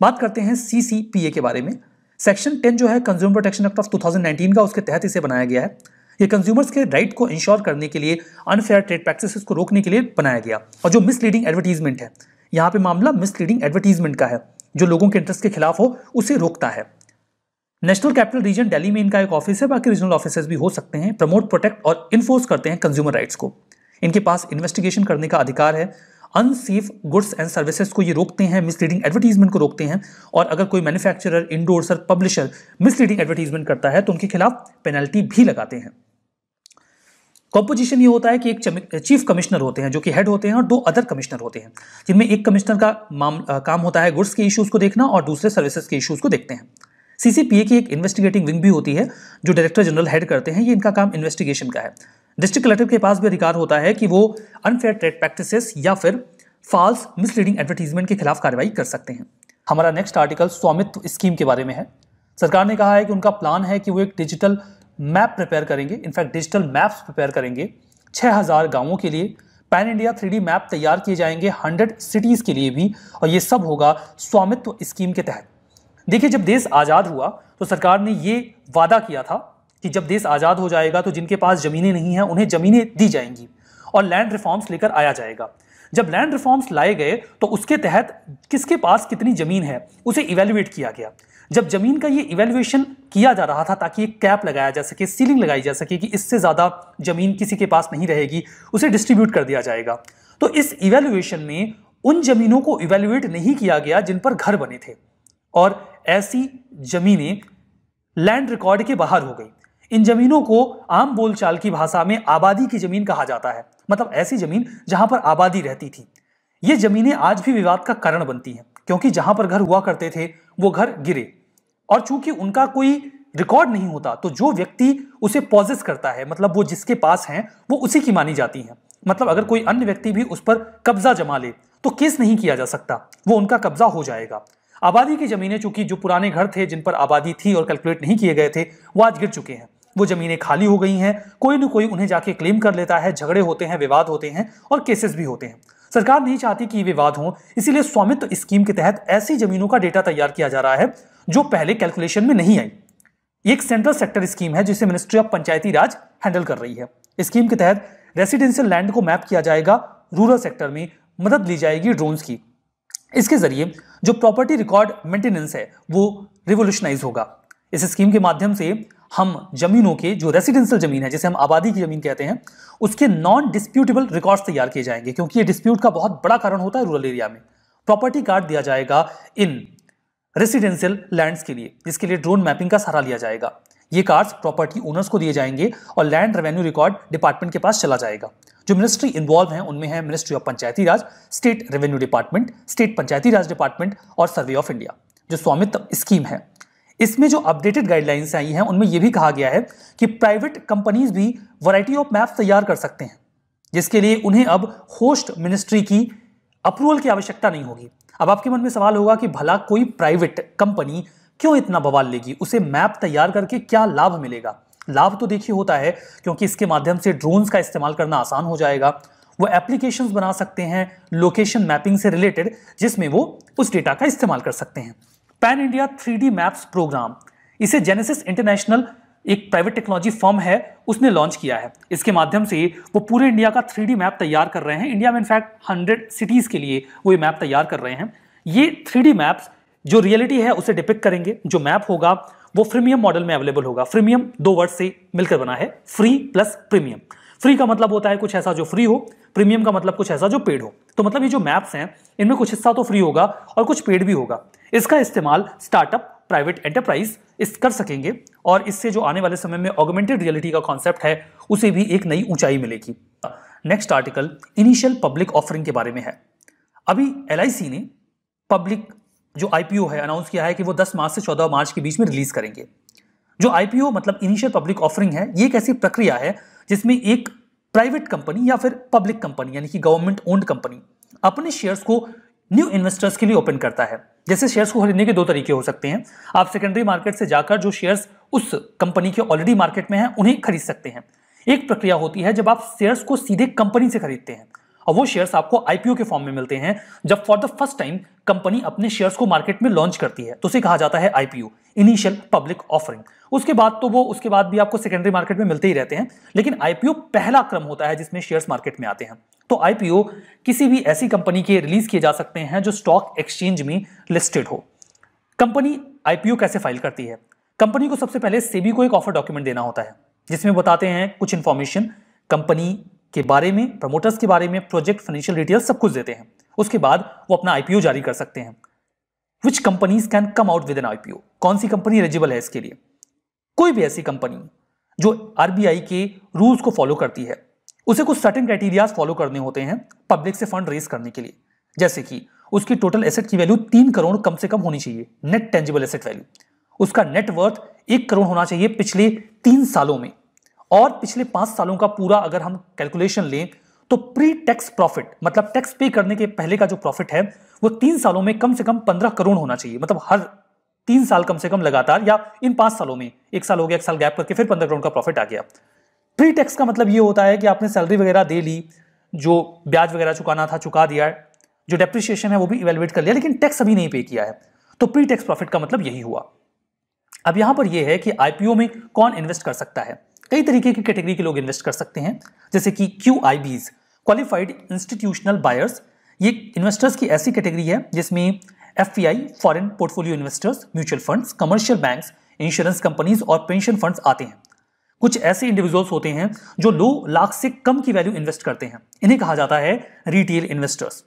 बात करते हैं सी के बारे में सेक्शन टेन जो है consumer protection act of two का उसके तहत इसे बनाया गया है ये कंज्यूमर्स के राइट को इंश्योर करने के लिए अनफेयर ट्रेड प्रैक्टिस को रोकने के लिए बनाया गया और जो मिसलीडिंग एडवर्टीजमेंट है यहाँ पे मामला मिसलीडिंग एडवर्टीजमेंट का है जो लोगों के इंटरेस्ट के खिलाफ हो उसे रोकता है नेशनल कैपिटल रीजन दिल्ली में इनका एक ऑफिस है बाकी रीजनल ऑफिस भी हो सकते हैं प्रमोट प्रोटेक्ट और इन्फोर्स करते हैं कंज्यूमर राइट्स को इनके पास इन्वेस्टिगेशन करने का अधिकार है अनसेफ गुड्स एंड सर्विसेज को ये रोकते हैं मिसलीडिंग एडवर्टीजमेंट को रोकते हैं और अगर कोई manufacturer endorser publisher misleading advertisement करता है तो उनके खिलाफ पेनल्टी भी लगाते हैं कॉम्पोजिशन ये होता है कि एक चीफ कमिश्नर होते हैं जो कि हेड होते हैं और दो अदर कमिश्नर होते हैं जिनमें एक कमिश्नर का माम आ, काम होता है गुड्स के इश्यूज को देखना और दूसरे सर्विसेज के इश्यूज को देखते हैं सीसीपीए की एक इन्वेस्टिगेटिंग विंग भी होती है जो डायरेक्टर जनरल हेड करते हैं ये इनका काम इन्वेस्टिगेशन का है डिस्ट्रिक्ट कलेक्टर के पास भी अधिकार होता है कि वो अनफेयर ट्रेड प्रैक्टिसेस या फिर फॉल्स मिसलीडिंग एडवर्टीजमेंट के खिलाफ कार्रवाई कर सकते हैं हमारा नेक्स्ट आर्टिकल स्वामित्व स्कीम के बारे में है सरकार ने कहा है कि उनका प्लान है कि वो एक डिजिटल मैप प्रिपेयर करेंगे इनफैक्ट डिजिटल मैप्स प्रिपेयर करेंगे छः हज़ार गाँवों के लिए पैन इंडिया थ्री मैप तैयार किए जाएंगे हंड्रेड सिटीज़ के लिए भी और ये सब होगा स्वामित्व स्कीम के तहत देखिए जब देश आज़ाद हुआ तो सरकार ने ये वादा किया था कि जब देश आज़ाद हो जाएगा तो जिनके पास ज़मीनें नहीं हैं उन्हें ज़मीनें दी जाएंगी और लैंड रिफॉर्म्स लेकर आया जाएगा जब लैंड रिफॉर्म्स लाए गए तो उसके तहत किसके पास कितनी ज़मीन है उसे इवेल्युएट किया गया जब ज़मीन का ये इवेल्युएशन किया जा रहा था ताकि एक कैप लगाया जा सके सीलिंग लगाई जा सके कि इससे ज़्यादा ज़मीन किसी के पास नहीं रहेगी उसे डिस्ट्रीब्यूट कर दिया जाएगा तो इस इवेल्युएशन में उन ज़मीनों को इवेल्युएट नहीं किया गया जिन पर घर बने थे और ऐसी ज़मीनें लैंड रिकॉर्ड के बाहर हो गई इन जमीनों को आम बोलचाल की भाषा में आबादी की जमीन कहा जाता है मतलब ऐसी जमीन जहां पर आबादी रहती थी ये जमीनें आज भी विवाद का कारण बनती हैं क्योंकि जहां पर घर हुआ करते थे वो घर गिरे और चूंकि उनका कोई रिकॉर्ड नहीं होता तो जो व्यक्ति उसे पॉजिस करता है मतलब वो जिसके पास है वो उसी की मानी जाती है मतलब अगर कोई अन्य व्यक्ति भी उस पर कब्जा जमा ले तो केस नहीं किया जा सकता वो उनका कब्जा हो जाएगा आबादी की जमीनें चूंकि जो पुराने घर थे जिन पर आबादी थी और कैलकुलेट नहीं किए गए थे वो आज गिर चुके हैं वो ज़मीनें खाली हो गई हैं कोई ना कोई उन्हें जाके क्लेम कर लेता है झगड़े होते हैं विवाद होते हैं और केसेस भी होते हैं सरकार नहीं चाहती कि ये विवाद हों इसीलिए स्वामित्व स्कीम के तहत ऐसी ज़मीनों का डेटा तैयार किया जा रहा है जो पहले कैलकुलेशन में नहीं आई एक सेंट्रल सेक्टर स्कीम है जिसे ministry of Panchayati Raj handle कर रही है स्कीम के तहत रेसिडेंशियल लैंड को मैप किया जाएगा रूरल सेक्टर में मदद ली जाएगी ड्रोन्स की इसके जरिए जो प्रॉपर्टी रिकॉर्ड मेंटेनेंस है वो रिवोल्यूशनाइज होगा इस स्कीम के माध्यम से हम जमीनों के जो रेसिडेंशियल जमीन है जिसे हम आबादी की जमीन कहते हैं उसके नॉन डिस्प्यूटेबल रिकॉर्ड्स तैयार किए जाएंगे क्योंकि ये डिस्प्यूट का बहुत बड़ा कारण होता है रूरल एरिया में प्रॉपर्टी कार्ड दिया जाएगा इन रेसिडेंशियल लैंड्स के लिए जिसके लिए ड्रोन मैपिंग का सहारा लिया जाएगा ये कार्ड्स प्रॉपर्टी ओनर्स को दिए जाएंगे और लैंड रेवेन्यू रिकॉर्ड डिपार्टमेंट के पास चला जाएगा जो मिनिस्ट्री इन्वॉल्व हैं उनमें है ministry of Panchayati Raj state revenue department state Panchayati Raj department और सर्वे ऑफ इंडिया जो स्वामित्व स्कीम है इसमें जो अपडेटेड गाइडलाइंस आई हैं उनमें यह भी कहा गया है कि प्राइवेट कंपनीज भी वैरायटी ऑफ मैप्स तैयार कर सकते हैं जिसके लिए उन्हें अब होस्ट मिनिस्ट्री की अप्रूवल की आवश्यकता नहीं होगी अब आपके मन में सवाल होगा कि भला कोई प्राइवेट कंपनी क्यों इतना बवाल लेगी उसे मैप तैयार करके क्या लाभ मिलेगा लाभ तो देखिए होता है क्योंकि इसके माध्यम से ड्रोन्स का इस्तेमाल करना आसान हो जाएगा वो एप्लीकेशंस बना सकते हैं लोकेशन मैपिंग से रिलेटेड जिसमें वो उस डेटा का इस्तेमाल कर सकते हैं pan India three maps programme इसे जेनेसिस इंटरनेशनल एक प्राइवेट टेक्नोलॉजी फर्म है उसने लॉन्च किया है इसके माध्यम से वो पूरे इंडिया का थ्री मैप तैयार कर रहे हैं इंडिया में इनफैक्ट हंड्रेड सिटीज़ के लिए वो ये मैप तैयार कर रहे हैं ये थ्री मैप्स जो रियलिटी है उसे डिपिक्ट करेंगे जो मैप होगा वो फ्रीमियम मॉडल में अवेलेबल होगा फ्रीमियम दो वर्ड से मिलकर बना है फ्री प्लस प्रीमियम फ्री का मतलब होता है कुछ ऐसा जो फ्री हो प्रीमियम का मतलब कुछ ऐसा जो पेड हो तो मतलब ये जो मैप्स हैं इनमें कुछ हिस्सा तो फ्री होगा और कुछ पेड भी होगा इसका इस्तेमाल स्टार्टअप प्राइवेट एंटरप्राइज इस कर सकेंगे और इससे जो आने वाले समय में ऑगमेंटेड रियलिटी का कॉन्सेप्ट है उसे भी एक नई ऊंचाई मिलेगी next article initial public offering के बारे में है अभी एल ने पब्लिक जो आईपीओ है अनाउंस किया है कि वो 10 मार्च से 14 मार्च के बीच में रिलीज करेंगे जो आईपीओ मतलब इनिशियल पब्लिक ऑफरिंग है ये एक ऐसी प्रक्रिया है जिसमें एक प्राइवेट कंपनी या फिर पब्लिक कंपनी यानी कि गवर्नमेंट ओन्ड कंपनी अपने शेयर्स को न्यू इन्वेस्टर्स के लिए ओपन करता है जैसे शेयर्स को खरीदने के दो तरीके हो सकते हैं आप सेकेंडरी मार्केट से जाकर जो शेयर्स उस कंपनी के ऑलरेडी मार्केट में हैं उन्हें खरीद सकते हैं एक प्रक्रिया होती है जब आप शेयर्स को सीधे कंपनी से खरीदते हैं और वो शेयर्स आपको आईपीओ के फॉर्म में मिलते हैं जब for the first time company अपने शेयर्स को मार्केट में लॉन्च करती है तो उसे कहा जाता है आईपीओ इनिशियल पब्लिक ऑफरिंग उसके बाद तो वो उसके बाद भी आपको सेकेंडरी मार्केट में मिलते ही रहते हैं लेकिन आईपीओ पहला क्रम होता है जिसमें शेयर्स मार्केट में आते हैं तो आईपीओ किसी भी ऐसी कंपनी के रिलीज किए जा सकते हैं जो स्टॉक एक्सचेंज में लिस्टेड हो कंपनी आईपीओ कैसे फाइल करती है कंपनी को सबसे पहले सेबी को एक ऑफर डॉक्यूमेंट देना होता है जिसमें बताते हैं कुछ इंफॉर्मेशन कंपनी के बारे में प्रमोटर्स के बारे में प्रोजेक्ट फाइनेंशियल डिटेल सब कुछ देते हैं उसके बाद वो अपना आईपीओ जारी कर सकते हैं which companies can come out with an IPO कौन सी कंपनी एलिजिबल है इसके लिए कोई भी ऐसी कंपनी जो आरबीआई के रूल्स को फॉलो करती है उसे कुछ सर्टन क्राइटेरियाज फॉलो करने होते हैं पब्लिक से फंड रेज करने के लिए जैसे कि उसकी टोटल एसेट की वैल्यू तीन करोड़ कम से कम होनी चाहिए नेट टेंजिबल एसेट वैल्यू उसका नेटवर्थ एक करोड़ होना चाहिए पिछले तीन सालों में और पिछले पांच सालों का पूरा अगर हम कैलकुलेशन लें तो प्री टैक्स प्रॉफिट मतलब टैक्स पे करने के पहले का जो प्रॉफिट है वो तीन सालों में कम से कम पंद्रह करोड़ होना चाहिए मतलब हर तीन साल कम से कम लगातार या इन पांच सालों में एक साल हो गया एक साल गैप करके फिर पंद्रह करोड़ का प्रॉफिट आ गया प्री टैक्स का मतलब ये होता है कि आपने सैलरी वगैरह दे ली जो ब्याज वगैरह चुकाना था चुका दिया जो डेप्रिशिएशन है वो भी इवेलुएट कर लिया लेकिन टैक्स अभी नहीं पे किया है तो प्री टैक्स प्रॉफिट का मतलब यही हुआ अब यहां पर यह है कि आईपीओ में कौन इन्वेस्ट कर सकता है कई तरीके की कैटेगरी के लोग इन्वेस्ट कर सकते हैं जैसे कि Q I Bs qualified institutional buyers ये इन्वेस्टर्स की ऐसी कैटेगरी है जिसमें F P I foreign portfolio investors mutual funds commercial banks insurance companies और पेंशन फंड्स आते हैं कुछ ऐसे इंडिविजुअल्स होते हैं जो लो लाख से कम की वैल्यू इन्वेस्ट करते हैं इन्हें कहा जाता है रिटेल इन्वेस्टर्स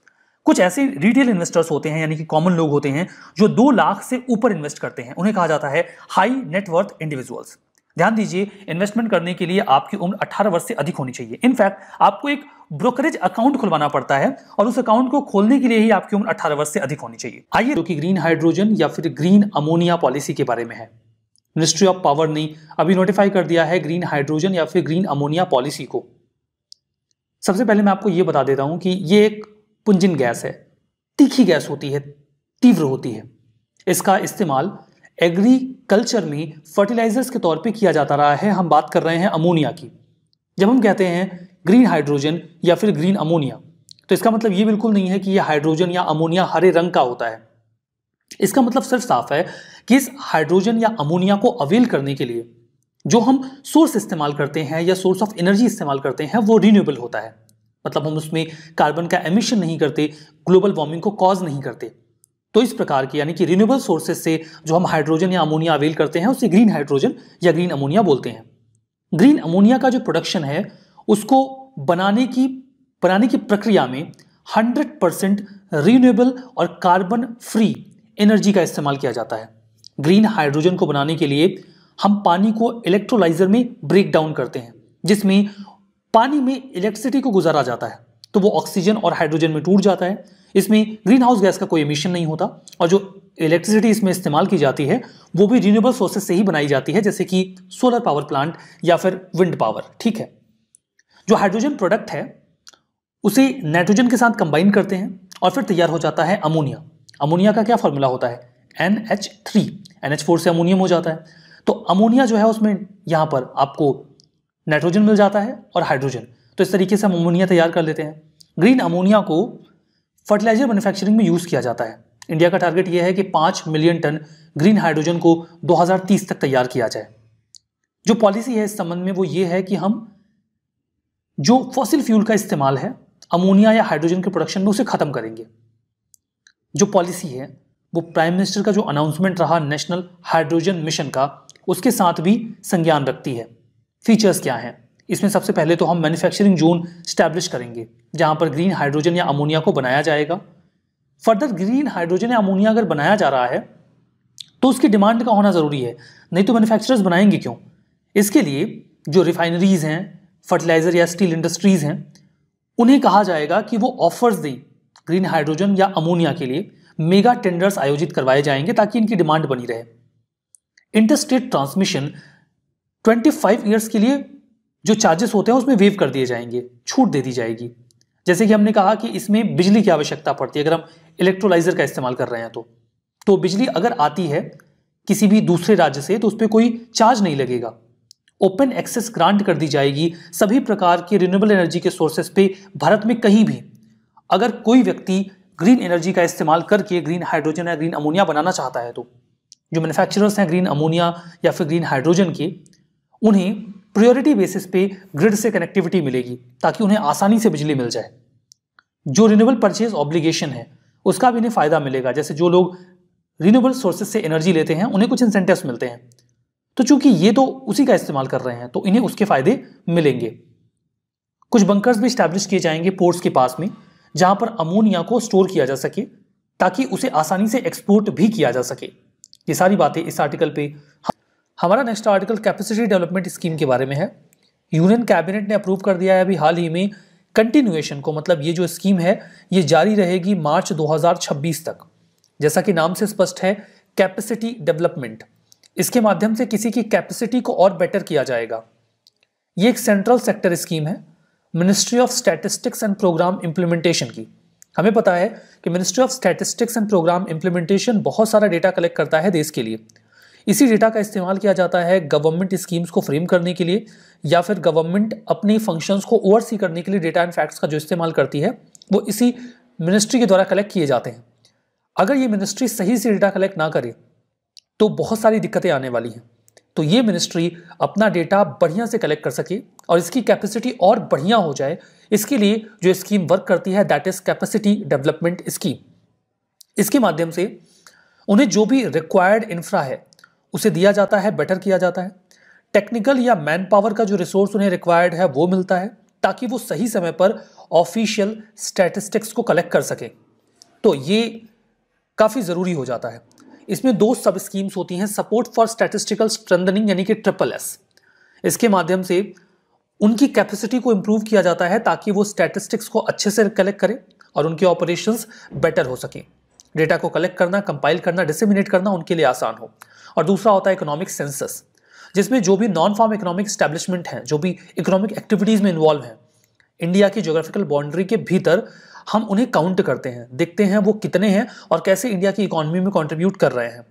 कुछ ऐसे रिटेल इन्वेस्टर्स होते हैं यानी कि कॉमन लोग होते हैं जो दो लाख से ऊपर इन्वेस्ट करते हैं उन्हें कहा जाता है हाई नेटवर्थ इंडिविजुअल्स ध्यान दीजिए इन्वेस्टमेंट करने के लिए आपकी उम्र 18 वर्ष से अधिक होनी चाहिए इनफैक्ट आपको एक ब्रोकरेज अकाउंट खुलवाना पड़ता है और उस अकाउंट को खोलने के लिए ही आपकी उम्र 18 वर्ष से अधिक होनी चाहिए आइए जो कि ग्रीन हाइड्रोजन या फिर ग्रीन अमोनिया पॉलिसी के बारे में है मिनिस्ट्री ऑफ पावर ने अभी नोटिफाई कर दिया है ग्रीन हाइड्रोजन या फिर ग्रीन अमोनिया पॉलिसी को सबसे पहले मैं आपको ये बता देता हूं कि ये एक पुंजिन गैस है तीखी गैस होती है तीव्र होती है इसका इस्तेमाल एग्रीकल्चर में फर्टिलाइजर्स के तौर पे किया जाता रहा है हम बात कर रहे हैं अमोनिया की जब हम कहते हैं ग्रीन हाइड्रोजन या फिर ग्रीन अमोनिया तो इसका मतलब ये बिल्कुल नहीं है कि ये हाइड्रोजन या अमोनिया हरे रंग का होता है इसका मतलब सिर्फ साफ है कि इस हाइड्रोजन या अमोनिया को अवेल करने के लिए जो हम सोर्स इस्तेमाल करते हैं या सोर्स ऑफ एनर्जी इस्तेमाल करते हैं वो रीन्यूएबल होता है मतलब हम उसमें कार्बन का एमिशन नहीं करते ग्लोबल वार्मिंग को कॉज नहीं करते तो इस प्रकार की यानी कि रिन्यूएबल सोर्सेज से जो हम हाइड्रोजन या अमोनिया अवेल करते हैं उसे ग्रीन हाइड्रोजन या ग्रीन अमोनिया बोलते हैं ग्रीन अमोनिया का जो प्रोडक्शन है उसको बनाने की बनाने की प्रक्रिया में 100 परसेंट रीन्यूएबल और कार्बन फ्री एनर्जी का इस्तेमाल किया जाता है ग्रीन हाइड्रोजन को बनाने के लिए हम पानी को इलेक्ट्रोलाइजर में ब्रेक डाउन करते हैं जिसमें पानी में इलेक्ट्रिसिटी को गुजारा जाता है तो वो ऑक्सीजन और हाइड्रोजन में टूट जाता है इसमें ग्रीन हाउस गैस का कोई एमिशन नहीं होता और जो इलेक्ट्रिसिटी इसमें इस्तेमाल की जाती है वो भी रीन्यूएबल सोर्सेस से ही बनाई जाती है जैसे कि सोलर पावर प्लांट या फिर विंड पावर ठीक है जो हाइड्रोजन प्रोडक्ट है उसे नाइट्रोजन के साथ कंबाइन करते हैं और फिर तैयार हो जाता है अमोनिया अमोनिया का क्या फॉर्मूला होता है N H three N H four से अमोनियम हो जाता है तो अमोनिया जो है उसमें यहाँ पर आपको नाइट्रोजन मिल जाता है और हाइड्रोजन तो इस तरीके से हम अमोनिया तैयार कर लेते हैं ग्रीन अमोनिया को फर्टिलाइजर मैन्युफैक्चरिंग में यूज़ किया जाता है इंडिया का टारगेट यह है कि पांच मिलियन टन ग्रीन हाइड्रोजन को 2030 तक तैयार किया जाए जो पॉलिसी है इस संबंध में वो ये है कि हम जो फॉसिल फ्यूल का इस्तेमाल है अमोनिया या हाइड्रोजन के प्रोडक्शन में उसे ख़त्म करेंगे जो पॉलिसी है वो प्राइम मिनिस्टर का जो अनाउंसमेंट रहा नेशनल हाइड्रोजन मिशन का उसके साथ भी संज्ञान रखती है फीचर्स क्या हैं इसमें सबसे पहले तो हम मैन्युफैक्चरिंग जोन स्टैब्लिश करेंगे जहां पर ग्रीन हाइड्रोजन या अमोनिया को बनाया जाएगा फर्दर ग्रीन हाइड्रोजन या अमोनिया अगर बनाया जा रहा है तो उसकी डिमांड का होना ज़रूरी है नहीं तो मैन्युफैक्चरर्स बनाएंगे क्यों इसके लिए जो रिफाइनरीज़ हैं फर्टिलाइज़र या स्टील इंडस्ट्रीज़ हैं उन्हें कहा जाएगा कि वो ऑफर्स दें ग्रीन हाइड्रोजन या अमोनिया के लिए मेगा टेंडर्स आयोजित करवाए जाएंगे ताकि इनकी डिमांड बनी रहे इंटरस्टेट ट्रांसमिशन 25 ईयर्स के लिए जो चार्जेस होते हैं उसमें वेव कर दिए जाएंगे छूट दे दी जाएगी जैसे कि हमने कहा कि इसमें बिजली की आवश्यकता पड़ती है अगर हम इलेक्ट्रोलाइजर का इस्तेमाल कर रहे हैं तो तो बिजली अगर आती है किसी भी दूसरे राज्य से तो उस पर कोई चार्ज नहीं लगेगा ओपन एक्सेस ग्रांट कर दी जाएगी सभी प्रकार के रिन्यूएबल एनर्जी के सोर्सेस पे भारत में कहीं भी अगर कोई व्यक्ति ग्रीन एनर्जी का इस्तेमाल करके ग्रीन हाइड्रोजन या ग्रीन अमोनिया बनाना चाहता है तो जो मैन्युफैक्चरर्स हैं ग्रीन अमोनिया या फिर ग्रीन हाइड्रोजन के उन्हें प्रायोरिटी बेसिस पे ग्रिड से कनेक्टिविटी मिलेगी ताकि उन्हें आसानी से बिजली मिल जाए जो रिन्यूएबल परचेज ऑब्लिगेशन है उसका भी इन्हें फ़ायदा मिलेगा जैसे जो लोग रिन्यूएबल सोर्सेज से एनर्जी लेते हैं उन्हें कुछ इंसेंटिव्स मिलते हैं तो चूंकि ये तो उसी का इस्तेमाल कर रहे हैं तो इन्हें उसके फायदे मिलेंगे कुछ बंकर्स भी स्टैब्लिश किए जाएंगे पोर्ट्स के पास में जहां पर अमोनिया को स्टोर किया जा सके ताकि उसे आसानी से एक्सपोर्ट भी किया जा सके ये सारी बातें इस आर्टिकल पे हमारा next article capacity development scheme के बारे में है यूनियन कैबिनेट ने अप्रूव कर दिया है अभी हाल ही में कंटिन्यूएशन को मतलब ये जो स्कीम है ये जारी रहेगी मार्च 2026 तक जैसा कि नाम से स्पष्ट है कैपेसिटी डेवलपमेंट इसके माध्यम से किसी की कैपेसिटी को और बेटर किया जाएगा ये एक सेंट्रल सेक्टर स्कीम है ministry of statistics and programme implementation की हमें पता है कि ministry of statistics and programme implementation बहुत सारा डेटा कलेक्ट करता है देश के लिए इसी डेटा का इस्तेमाल किया जाता है गवर्नमेंट स्कीम्स को फ्रेम करने के लिए या फिर गवर्नमेंट अपनी फंक्शंस को ओवरसी करने के लिए डेटा एंड फैक्ट्स का जो इस्तेमाल करती है वो इसी मिनिस्ट्री के द्वारा कलेक्ट किए जाते हैं अगर ये मिनिस्ट्री सही से डेटा कलेक्ट ना करे तो बहुत सारी दिक्कतें आने वाली हैं तो ये मिनिस्ट्री अपना डेटा बढ़िया से कलेक्ट कर सके और इसकी कैपेसिटी और बढ़िया हो जाए इसके लिए जो स्कीम वर्क करती है that is capacity development scheme इसके माध्यम से उन्हें जो भी रिक्वायर्ड इंफ्रा है उसे दिया जाता है बेटर किया जाता है टेक्निकल या मैन पावर का जो रिसोर्स उन्हें रिक्वायर्ड है वो मिलता है ताकि वो सही समय पर ऑफिशियल स्टैटिस्टिक्स को कलेक्ट कर सकें तो ये काफ़ी ज़रूरी हो जाता है इसमें दो सब स्कीम्स होती हैं सपोर्ट फॉर स्टैटिस्टिकल स्ट्रेंथनिंग यानी कि ट्रिपल एस इसके माध्यम से उनकी कैपेसिटी को इम्प्रूव किया जाता है ताकि वो स्टैटिस्टिक्स को अच्छे से कलेक्ट करें और उनके ऑपरेशंस बेटर हो सकें डेटा को कलेक्ट करना कंपाइल करना डिसमिनेट करना उनके लिए आसान हो और दूसरा होता है इकोनॉमिक सेंसस जिसमें जो भी नॉन फार्म इकोनॉमिक स्टैब्लिशमेंट हैं जो भी इकोनॉमिक एक्टिविटीज़ में इन्वॉल्व हैं इंडिया की जोग्राफिकल बाउंड्री के भीतर हम उन्हें काउंट करते हैं देखते हैं वो कितने हैं और कैसे इंडिया की इकोनॉमी में कॉन्ट्रीब्यूट कर रहे हैं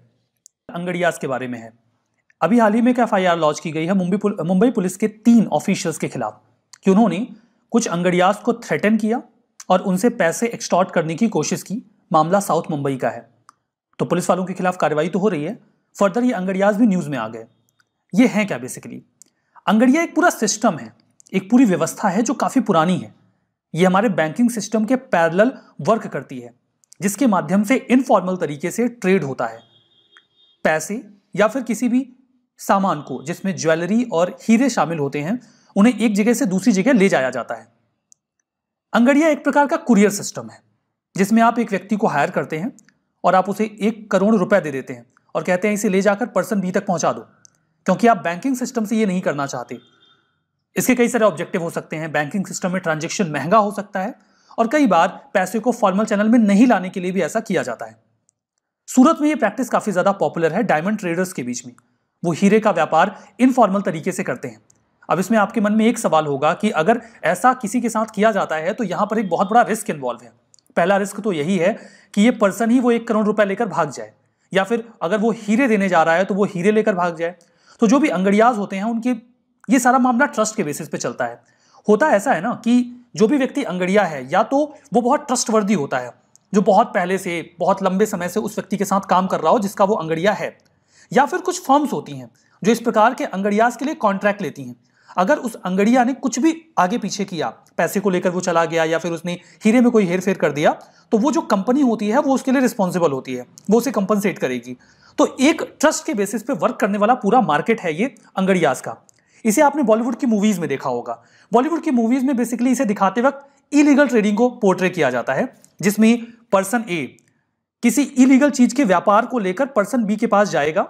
अंगड़ियाज के बारे में है अभी हाल ही में एक एफ लॉन्च की गई है मुंबई मुंबई पुलिस के तीन ऑफिशियल्स के खिलाफ कि उन्होंने कुछ अंगड़ियाज को थ्रेटन किया और उनसे पैसे एक्सटॉर्ट करने की कोशिश की मामला साउथ मुंबई का है तो पुलिस वालों के खिलाफ कार्रवाई तो हो रही है फर्दर ये अंगड़ियाज भी न्यूज़ में आ गए ये हैं क्या बेसिकली अंगड़िया एक पूरा सिस्टम है एक पूरी व्यवस्था है जो काफ़ी पुरानी है ये हमारे बैंकिंग सिस्टम के पैरल वर्क करती है जिसके माध्यम से इनफॉर्मल तरीके से ट्रेड होता है पैसे या फिर किसी भी सामान को जिसमें ज्वेलरी और हीरे शामिल होते हैं उन्हें एक जगह से दूसरी जगह ले जाया जाता है अंगड़िया एक प्रकार का कुरियर सिस्टम है जिसमें आप एक व्यक्ति को हायर करते हैं और आप उसे एक करोड़ रुपए दे देते हैं और कहते हैं इसे ले जाकर पर्सन बी तक पहुंचा दो क्योंकि आप बैंकिंग सिस्टम से ये नहीं करना चाहते इसके कई सारे ऑब्जेक्टिव हो सकते हैं बैंकिंग सिस्टम में ट्रांजेक्शन महंगा हो सकता है और कई बार पैसे को फॉर्मल चैनल में नहीं लाने के लिए भी ऐसा किया जाता है सूरत में ये प्रैक्टिस काफ़ी ज़्यादा पॉपुलर है डायमंड ट्रेडर्स के बीच में वो हीरे का व्यापार इनफॉर्मल तरीके से करते हैं अब इसमें आपके मन में एक सवाल होगा कि अगर ऐसा किसी के साथ किया जाता है तो यहां पर एक बहुत बड़ा रिस्क इन्वॉल्व है पहला रिस्क तो यही है कि ये पर्सन ही वो एक करोड़ रुपए लेकर भाग जाए या फिर अगर वो हीरे देने जा रहा है तो वो हीरे लेकर भाग जाए तो जो भी अंगड़ियाज होते हैं उनकी ये सारा मामला ट्रस्ट के बेसिस पे चलता है होता ऐसा है ना कि जो भी व्यक्ति अंगड़िया है या तो वो बहुत ट्रस्टवर्दी होता है जो बहुत पहले से बहुत लंबे समय से उस व्यक्ति के साथ काम कर रहा हो जिसका वो अंगड़िया है या फिर कुछ फर्म्स होती हैं जो इस प्रकार के अंगड़ियाज के लिए कॉन्ट्रैक्ट लेती हैं अगर उस अंगड़िया ने कुछ भी आगे पीछे किया पैसे को लेकर वो चला गया या फिर उसने हीरे में कोई हेर फेर कर दिया तो वो जो कंपनी होती है वो उसके लिए रिस्पॉन्सिबल होती है वो उसे कंपनसेट करेगी तो एक ट्रस्ट के बेसिस पे वर्क करने वाला पूरा मार्केट है ये अंगड़ियाज का इसे आपने बॉलीवुड की मूवीज में देखा होगा बॉलीवुड की मूवीज में बेसिकली इसे दिखाते वक्त इलीगल ट्रेडिंग को पोर्ट्रे किया जाता है जिसमें पर्सन ए किसी इलीगल चीज के व्यापार को लेकर पर्सन बी के पास जाएगा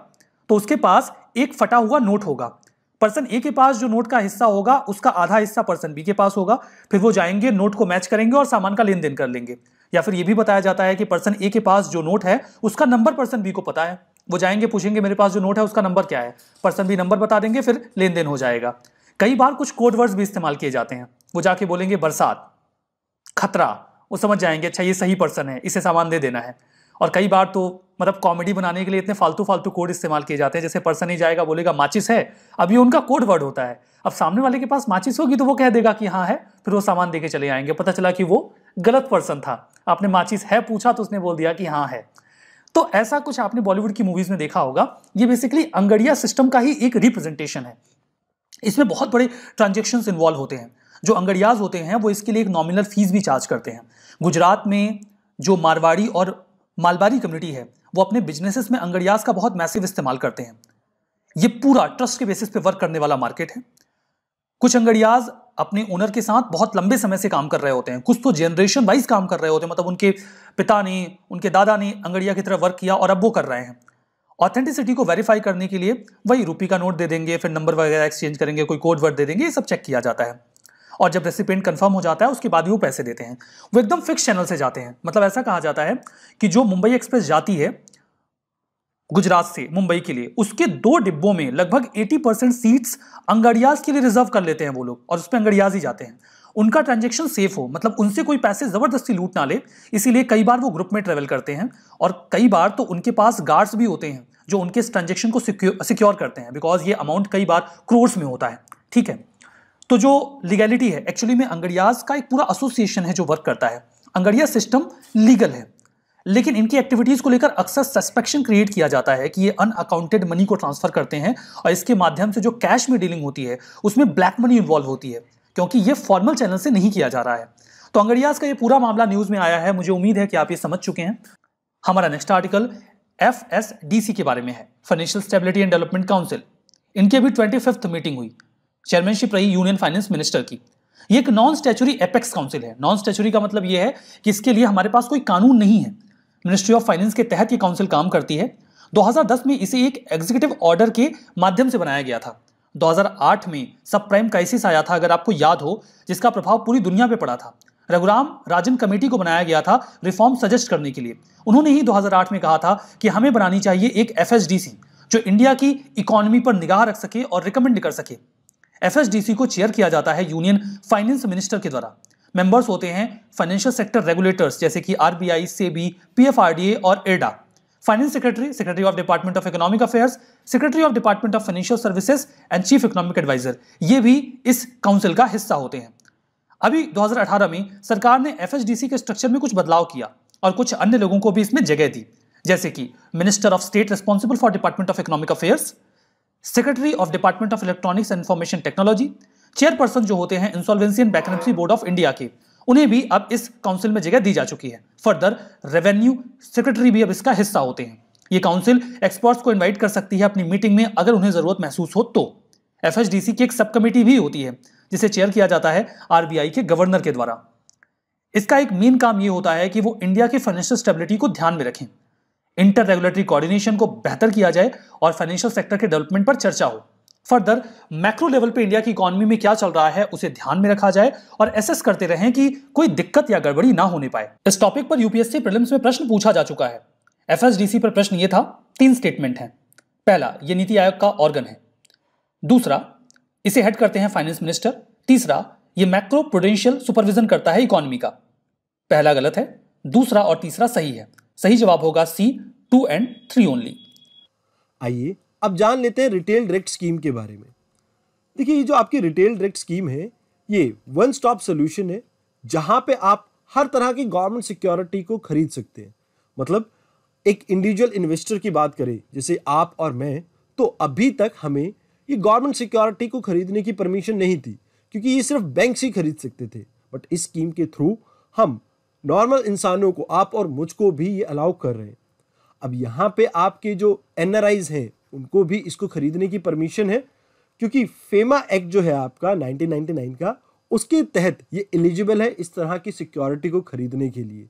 तो उसके पास एक फटा हुआ नोट होगा पर्सन ए के पास जो नोट का हिस्सा होगा उसका आधा हिस्सा पर्सन बी के पास होगा फिर वो जाएंगे नोट को मैच करेंगे और सामान का लेन देन कर लेंगे या फिर ये भी बताया जाता है कि पर्सन ए के पास जो नोट है उसका नंबर पर्सन बी को पता है वो जाएंगे पूछेंगे मेरे पास जो नोट है उसका नंबर क्या है पर्सन बी नंबर बता देंगे फिर लेन देन हो जाएगा कई बार कुछ कोड वर्ड्स भी इस्तेमाल किए जाते हैं वो जाके बोलेंगे बरसात खतरा वो समझ जाएंगे अच्छा ये सही पर्सन है इसे सामान दे देना है और कई बार तो मतलब कॉमेडी बनाने के लिए इतने फालतू फालतू कोड इस्तेमाल किए जाते हैं जैसे पर्सन ही जाएगा बोलेगा माचिस है अब ये उनका कोड वर्ड होता है अब सामने वाले के पास माचिस होगी तो वो कह देगा कि हाँ है फिर वो सामान दे के चले आएंगे पता चला कि वो गलत पर्सन था आपने माचिस है पूछा तो उसने बोल दिया कि हाँ है तो ऐसा कुछ आपने बॉलीवुड की मूवीज में देखा होगा ये बेसिकली अंगड़िया सिस्टम का ही एक रिप्रेजेंटेशन है इसमें बहुत बड़े ट्रांजेक्शन इन्वॉल्व होते हैं जो अंगड़ियाज होते हैं वो इसके लिए एक नॉमिनल फीस भी चार्ज करते हैं गुजरात में जो मारवाड़ी और मालवाड़ी कम्युनिटी है वो अपने बिजनेसेस में अंगड़ियाज का बहुत मैसिव इस्तेमाल करते हैं ये पूरा ट्रस्ट के बेसिस पे वर्क करने वाला मार्केट है कुछ अंगड़ियाज अपने ओनर के साथ बहुत लंबे समय से काम कर रहे होते हैं कुछ तो जनरेशन वाइज काम कर रहे होते हैं मतलब उनके पिता ने उनके दादा ने अंगड़िया की तरह वर्क किया और अब वो कर रहे हैं ऑथेंटिसिटी को वेरीफाई करने के लिए वही रुपी का नोट दे देंगे फिर नंबर वगैरह एक्सचेंज करेंगे कोई कोड वर्ड दे देंगे ये सब चेक किया जाता है और जब रेसिपेंट कंफर्म हो जाता है उसके बाद ही वो पैसे देते हैं वो एकदम फिक्स चैनल से जाते हैं मतलब ऐसा कहा जाता है कि जो मुंबई एक्सप्रेस जाती है गुजरात से मुंबई के लिए उसके दो डिब्बों में लगभग 80 परसेंट सीट्स अंगड़ियाज के लिए रिजर्व कर लेते हैं वो लोग और उस पर अंगड़ियाज ही जाते हैं उनका ट्रांजेक्शन सेफ हो मतलब उनसे कोई पैसे ज़बरदस्ती लूट ना ले इसीलिए कई बार वो ग्रुप में ट्रेवल करते हैं और कई बार तो उनके पास गार्ड्स भी होते हैं जो उनके इस ट्रांजेक्शन को सिक्योर करते हैं बिकॉज ये अमाउंट कई बार क्रोर्स में होता है ठीक है तो जो लीगैलिटी है एक्चुअली में अंगड़ियाज का एक पूरा एसोसिएशन है जो वर्क करता है अंगड़िया सिस्टम लीगल है लेकिन इनकी एक्टिविटीज़ को लेकर अक्सर सस्पेक्शन क्रिएट किया जाता है कि ये अनअकाउंटेड मनी को ट्रांसफ़र करते हैं और इसके माध्यम से जो कैश में डीलिंग होती है उसमें ब्लैक मनी इन्वॉल्व होती है क्योंकि ये फॉर्मल चैनल से नहीं किया जा रहा है तो अंगड़ियाज का ये पूरा मामला न्यूज़ में आया है मुझे उम्मीद है कि आप ये समझ चुके हैं हमारा नेक्स्ट आर्टिकल एफ के बारे में है financial stability and development council इनकी अभी ट्वेंटी मीटिंग हुई चेयरमैनशिप रही यूनियन फाइनेंस मिनिस्टर की ये एक नॉन स्टैचुरी एपेक्स काउंसिल है नॉन स्टैचुरी का मतलब ये है कि इसके लिए हमारे पास कोई कानून नहीं है मिनिस्ट्री ऑफ फाइनेंस के तहत ये काउंसिल काम करती है 2010 में इसे एक एग्जीक्यूटिव ऑर्डर के माध्यम से बनाया गया था 2008 में सब प्राइम क्राइसिस आया था अगर आपको याद हो जिसका प्रभाव पूरी दुनिया पर पड़ा था रघुराम राजन कमेटी को बनाया गया था रिफॉर्म सजेस्ट करने के लिए उन्होंने ही 2008 में कहा था कि हमें बनानी चाहिए एक एफ जो इंडिया की इकोनॉमी पर निगाह रख सके और रिकमेंड कर सके एफएसडीसी को चेयर किया जाता है यूनियन फाइनेंस मिनिस्टर के द्वारा मेंबर्स होते हैं फाइनेंशियल सेक्टर रेगुलेटर्स जैसे कि आरबीआई सेबी पीएफआरडीए और एडा finance secretary secretary of department of economic affairs secretary of department of financial services and chief economic adviser ये भी इस काउंसिल का हिस्सा होते हैं अभी 2018 में सरकार ने एफएसडीसी के स्ट्रक्चर में कुछ बदलाव किया और कुछ अन्य लोगों को भी इसमें जगह दी जैसे कि minister of state responsible for department of economic affairs secretary of department of electronics and information technology chairperson जो होते हैं insolvency and vacancy board of India के उन्हें भी अब इस काउंसिल में जगह दी जा चुकी है फर्दर रेवेन्यू सेक्रेटरी भी अब इसका हिस्सा होते हैं ये काउंसिल एक्सपर्ट्स को इन्वाइट कर सकती है अपनी मीटिंग में अगर उन्हें जरूरत महसूस हो तो एफ की एक सब कमेटी भी होती है जिसे चेयर किया जाता है आरबीआई के गवर्नर के द्वारा इसका एक मेन काम यह होता है कि वो इंडिया की फाइनेंशियल स्टेबिलिटी को ध्यान में रखें इंटर रेगुलेटरी कोऑर्डिनेशन को बेहतर किया जाए और फाइनेंशियल सेक्टर के डेवलपमेंट पर चर्चा हो फर्दर मैक्रो लेवल पे इंडिया की इकोनॉमी में क्या चल रहा है उसे ध्यान में रखा जाए और एसेस करते रहें कि कोई दिक्कत या गड़बड़ी ना होने पाए इस टॉपिक पर यूपीएससी प्रीलिम्स में प्रश्न पूछा जा चुका है एफएसडीसी पर प्रश्न ये था तीन स्टेटमेंट हैं पहला ये नीति आयोग का ऑर्गन है दूसरा इसे हेड करते हैं फाइनेंस मिनिस्टर तीसरा ये मैक्रो प्रोडेंशियल सुपरविजन करता है इकोनॉमी का पहला गलत है दूसरा और तीसरा सही है सही जवाब होगा C two and three only आइए अब जान लेते हैं रिटेल डायरेक्ट स्कीम के बारे में देखिए ये जो आपकी रिटेल डायरेक्ट स्कीम है ये वन स्टॉप सोल्यूशन है जहां पे आप हर तरह की गवर्नमेंट सिक्योरिटी को खरीद सकते हैं मतलब एक इंडिविजुअल इन्वेस्टर की बात करें जैसे आप और मैं तो अभी तक हमें ये गवर्नमेंट सिक्योरिटी को खरीदने की परमिशन नहीं थी क्योंकि ये सिर्फ बैंक से ही खरीद सकते थे बट इस स्कीम के थ्रू हम नॉर्मल इंसानों को आप और मुझको भी ये अलाउ कर रहे हैं अब यहाँ पे आपके जो एन हैं उनको भी इसको खरीदने की परमिशन है क्योंकि फेमा एक्ट जो है आपका 1999 का उसके तहत ये एलिजिबल है इस तरह की सिक्योरिटी को खरीदने के लिए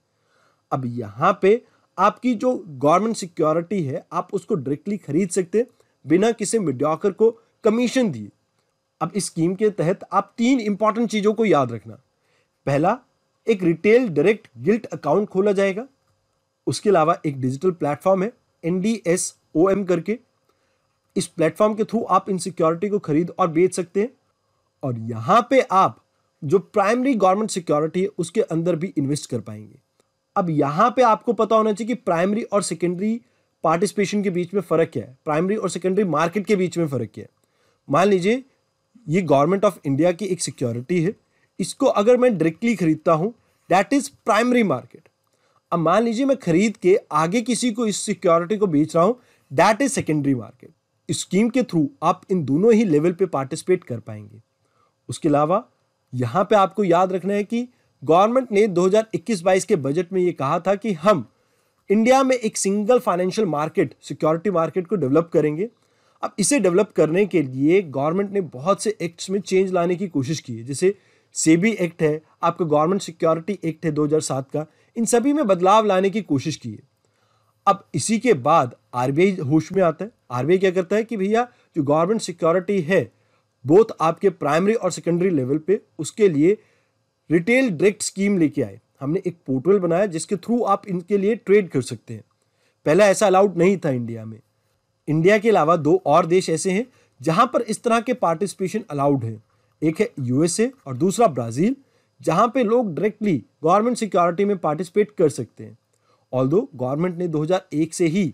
अब यहाँ पे आपकी जो गवर्नमेंट सिक्योरिटी है आप उसको डायरेक्टली खरीद सकते हैं बिना किसी मिडियाकर को कमीशन दिए अब इस स्कीम के तहत आप तीन इंपॉर्टेंट चीज़ों को याद रखना पहला एक रिटेल डायरेक्ट गिल्ट अकाउंट खोला जाएगा उसके अलावा एक डिजिटल प्लेटफॉर्म है N D S O M करके इस प्लेटफॉर्म के थ्रू आप इन सिक्योरिटी को खरीद और बेच सकते हैं और यहाँ पे आप जो प्राइमरी गवर्नमेंट सिक्योरिटी है उसके अंदर भी इन्वेस्ट कर पाएंगे अब यहाँ पे आपको पता होना चाहिए कि प्राइमरी और सेकेंडरी पार्टिसिपेशन के बीच में फ़र्क क्या है प्राइमरी और सेकेंडरी मार्केट के बीच में फ़र्क क्या है मान लीजिए ये गवर्नमेंट ऑफ इंडिया की एक सिक्योरिटी है इसको अगर मैं डायरेक्टली खरीदता हूँ दैट इज़ प्राइमरी मार्केट अब मान लीजिए मैं खरीद के आगे किसी को इस सिक्योरिटी को बेच रहा हूँ that is secondary market scheme के थ्रू आप इन दोनों ही लेवल पे पार्टिसिपेट कर पाएंगे उसके अलावा यहाँ पे आपको याद रखना है कि गवर्नमेंट ने 2021-22 के बजट में ये कहा था कि हम इंडिया में एक single financial market security market को डेवलप करेंगे अब इसे डेवलप करने के लिए गवर्नमेंट ने बहुत से एक्ट्स में चेंज लाने की कोशिश की है जैसे सेबी एक्ट है आपका गवर्नमेंट सिक्योरिटी एक्ट है 2007 का इन सभी में बदलाव लाने की कोशिश की है अब इसी के बाद आर होश में आता है आर क्या करता है कि भैया जो गवर्नमेंट सिक्योरिटी है बोथ आपके प्राइमरी और सेकेंडरी लेवल पे उसके लिए रिटेल डायरेक्ट स्कीम लेके आए हमने एक पोर्टल बनाया जिसके थ्रू आप इनके लिए ट्रेड कर सकते हैं पहला ऐसा अलाउड नहीं था इंडिया में इंडिया के अलावा दो और देश ऐसे हैं जहां पर इस तरह के पार्टिसिपेशन अलाउड है एक है यूएसए और दूसरा ब्राज़ील जहां पे लोग डायरेक्टली गवर्नमेंट सिक्योरिटी में पार्टिसिपेट कर सकते हैं ऑल गवर्नमेंट ने 2001 से ही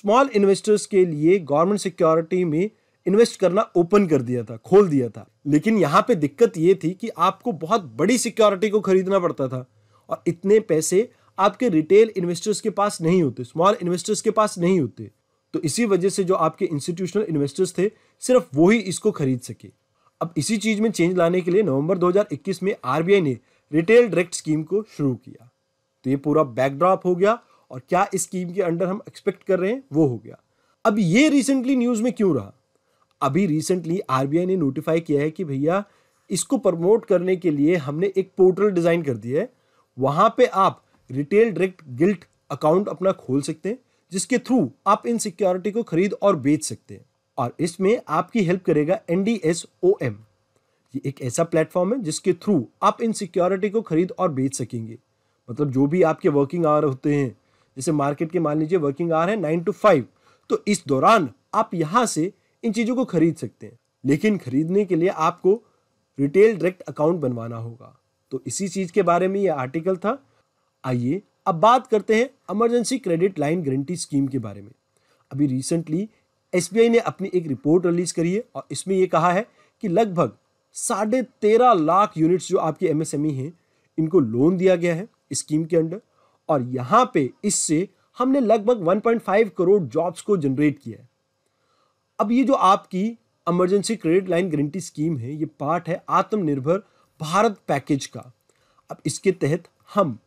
स्मॉल इन्वेस्टर्स के लिए गवर्नमेंट सिक्योरिटी में इन्वेस्ट करना ओपन कर दिया था खोल दिया था लेकिन यहाँ पे दिक्कत ये थी कि आपको बहुत बड़ी सिक्योरिटी को खरीदना पड़ता था और इतने पैसे आपके रिटेल इन्वेस्टर्स के पास नहीं होते स्मॉल इन्वेस्टर्स के पास नहीं होते तो इसी वजह से जो आपके इंस्टीट्यूशनल इन्वेस्टर्स थे सिर्फ वो ही इसको खरीद सके अब इसी चीज़ में चेंज लाने के लिए नवंबर 2021 में आरबीआई ने रिटेल डायरेक्ट स्कीम को शुरू किया तो ये पूरा बैकड्रॉप हो गया और क्या इस स्कीम के अंडर हम एक्सपेक्ट कर रहे हैं वो हो गया अब ये रिसेंटली न्यूज़ में क्यों रहा अभी रिसेंटली आरबीआई ने नोटिफाई किया है कि भैया इसको प्रमोट करने के लिए हमने एक पोर्टल डिज़ाइन कर दिया है वहां पे आप रिटेल डायरेक्ट गिल्ट अकाउंट अपना खोल सकते हैं जिसके थ्रू आप इन सिक्योरिटी को खरीद और बेच सकते हैं और इसमें आपकी हेल्प करेगा N D S O M ये एक ऐसा प्लेटफॉर्म है जिसके थ्रू आप इन सिक्योरिटी को खरीद और बेच सकेंगे मतलब जो भी आपके वर्किंग आवर होते हैं जैसे मार्केट के मान लीजिए वर्किंग आवर है नाइन टू फाइव तो इस दौरान आप यहाँ से इन चीज़ों को खरीद सकते हैं लेकिन खरीदने के लिए आपको रिटेल डायरेक्ट अकाउंट बनवाना होगा तो इसी चीज़ के बारे में यह आर्टिकल था आइए अब बात करते हैं emergency credit line guarantee scheme के बारे में अभी रिसेंटली एस ने अपनी एक रिपोर्ट रिलीज करी है और इसमें यह कहा है कि लगभग साढ़े तेरह लाख यूनिट्स जो आपके एमएसएमई हैं इनको लोन दिया गया है स्कीम के अंडर और यहां पे इससे हमने लगभग 1.5 करोड़ जॉब्स को जनरेट किया है अब ये जो आपकी emergency credit line guarantee scheme है ये पार्ट है आत्मनिर्भर भारत पैकेज का अब इसके तहत हम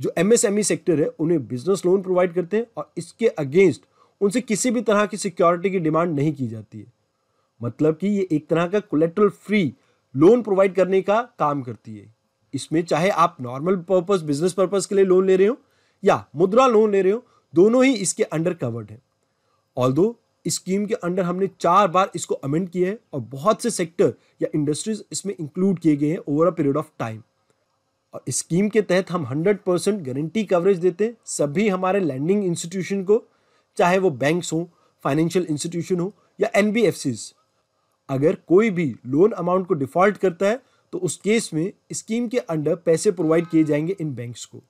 जो एमएसएमई सेक्टर है उन्हें बिजनेस लोन प्रोवाइड करते हैं और इसके अगेंस्ट उनसे किसी भी तरह की सिक्योरिटी की डिमांड नहीं की जाती है मतलब कि ये एक तरह का कोलेट्रल फ्री लोन प्रोवाइड करने का काम करती है इसमें चाहे आप नॉर्मल पर्पस बिजनेस पर्पस के लिए लोन ले रहे हो या मुद्रा लोन ले रहे हो दोनों ही इसके अंडर कवर्ड है ऑल दो स्कीम के अंडर हमने चार बार इसको अमेंड किया है और बहुत से सेक्टर या इंडस्ट्रीज इसमें इंक्लूड किए गए हैं over a period of time और स्कीम के तहत हम 100 परसेंट गारंटी कवरेज देते हैं सभी हमारे लैंडिंग इंस्टीट्यूशन को चाहे वो बैंक्स हों फाइनेंशियल इंस्टीट्यूशन हो या एन अगर कोई भी लोन अमाउंट को डिफ़ॉल्ट करता है तो उस केस में स्कीम के अंडर पैसे प्रोवाइड किए जाएंगे इन बैंक्स को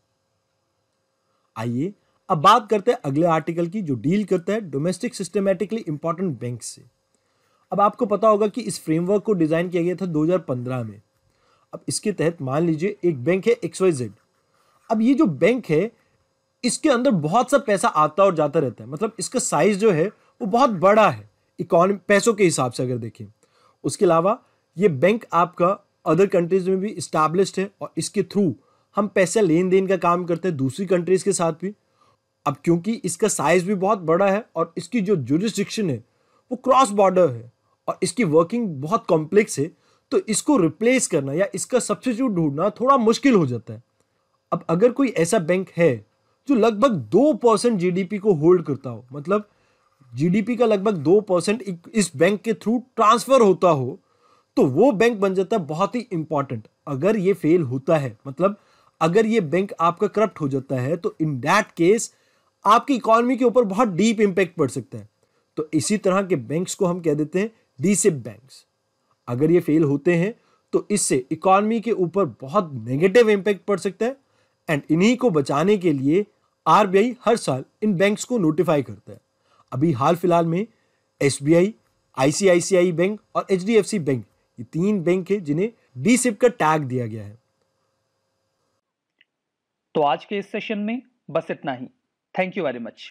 आइए अब बात करते हैं अगले आर्टिकल की जो डील करता है डोमेस्टिक सिस्टमेटिकली इंपॉर्टेंट बैंक से अब आपको पता होगा कि इस फ्रेमवर्क को डिज़ाइन किया गया था 2015 में अब इसके तहत मान लीजिए एक बैंक है एक्स वाई जेड अब ये जो बैंक है इसके अंदर बहुत सा पैसा आता और जाता रहता है मतलब इसका साइज जो है वो बहुत बड़ा है इकोनॉमी पैसों के हिसाब से अगर देखें उसके अलावा ये बैंक आपका अदर कंट्रीज में भी इस्टेब्लिश है और इसके थ्रू हम पैसा लेन देन का काम करते हैं दूसरी कंट्रीज के साथ भी अब क्योंकि इसका साइज भी बहुत बड़ा है और इसकी जो जुरिस्डिक्शन है वो क्रॉस बॉर्डर है और इसकी वर्किंग बहुत कॉम्प्लेक्स है तो इसको रिप्लेस करना या इसका सब्सिट्यूट ढूंढना थोड़ा मुश्किल हो जाता है अब अगर कोई ऐसा बैंक है जो लगभग दो परसेंट जी को होल्ड करता हो मतलब जीडीपी का लगभग दो परसेंट इस बैंक के थ्रू ट्रांसफर होता हो तो वो बैंक बन जाता है बहुत ही इंपॉर्टेंट अगर ये फेल होता है मतलब अगर ये बैंक आपका करप्ट हो जाता है तो इन दैट केस आपकी इकोनॉमी के ऊपर बहुत डीप इंपैक्ट पड़ सकता है तो इसी तरह के बैंक्स को हम कह देते हैं डीसिप बैंक अगर ये फेल होते हैं तो इससे इकोनॉमी के ऊपर बहुत नेगेटिव इंपैक्ट पड़ सकता है एंड इन्हीं को बचाने के लिए आरबीआई हर साल इन बैंक्स को नोटिफाई करता है अभी हाल फिलहाल में एसबीआई आईसीआईसीआई बैंक और एचडीएफसी बैंक ये तीन बैंक है जिन्हें डी सिप का टैग दिया गया है तो आज के इस सेशन में बस इतना ही थैंक यू वेरी मच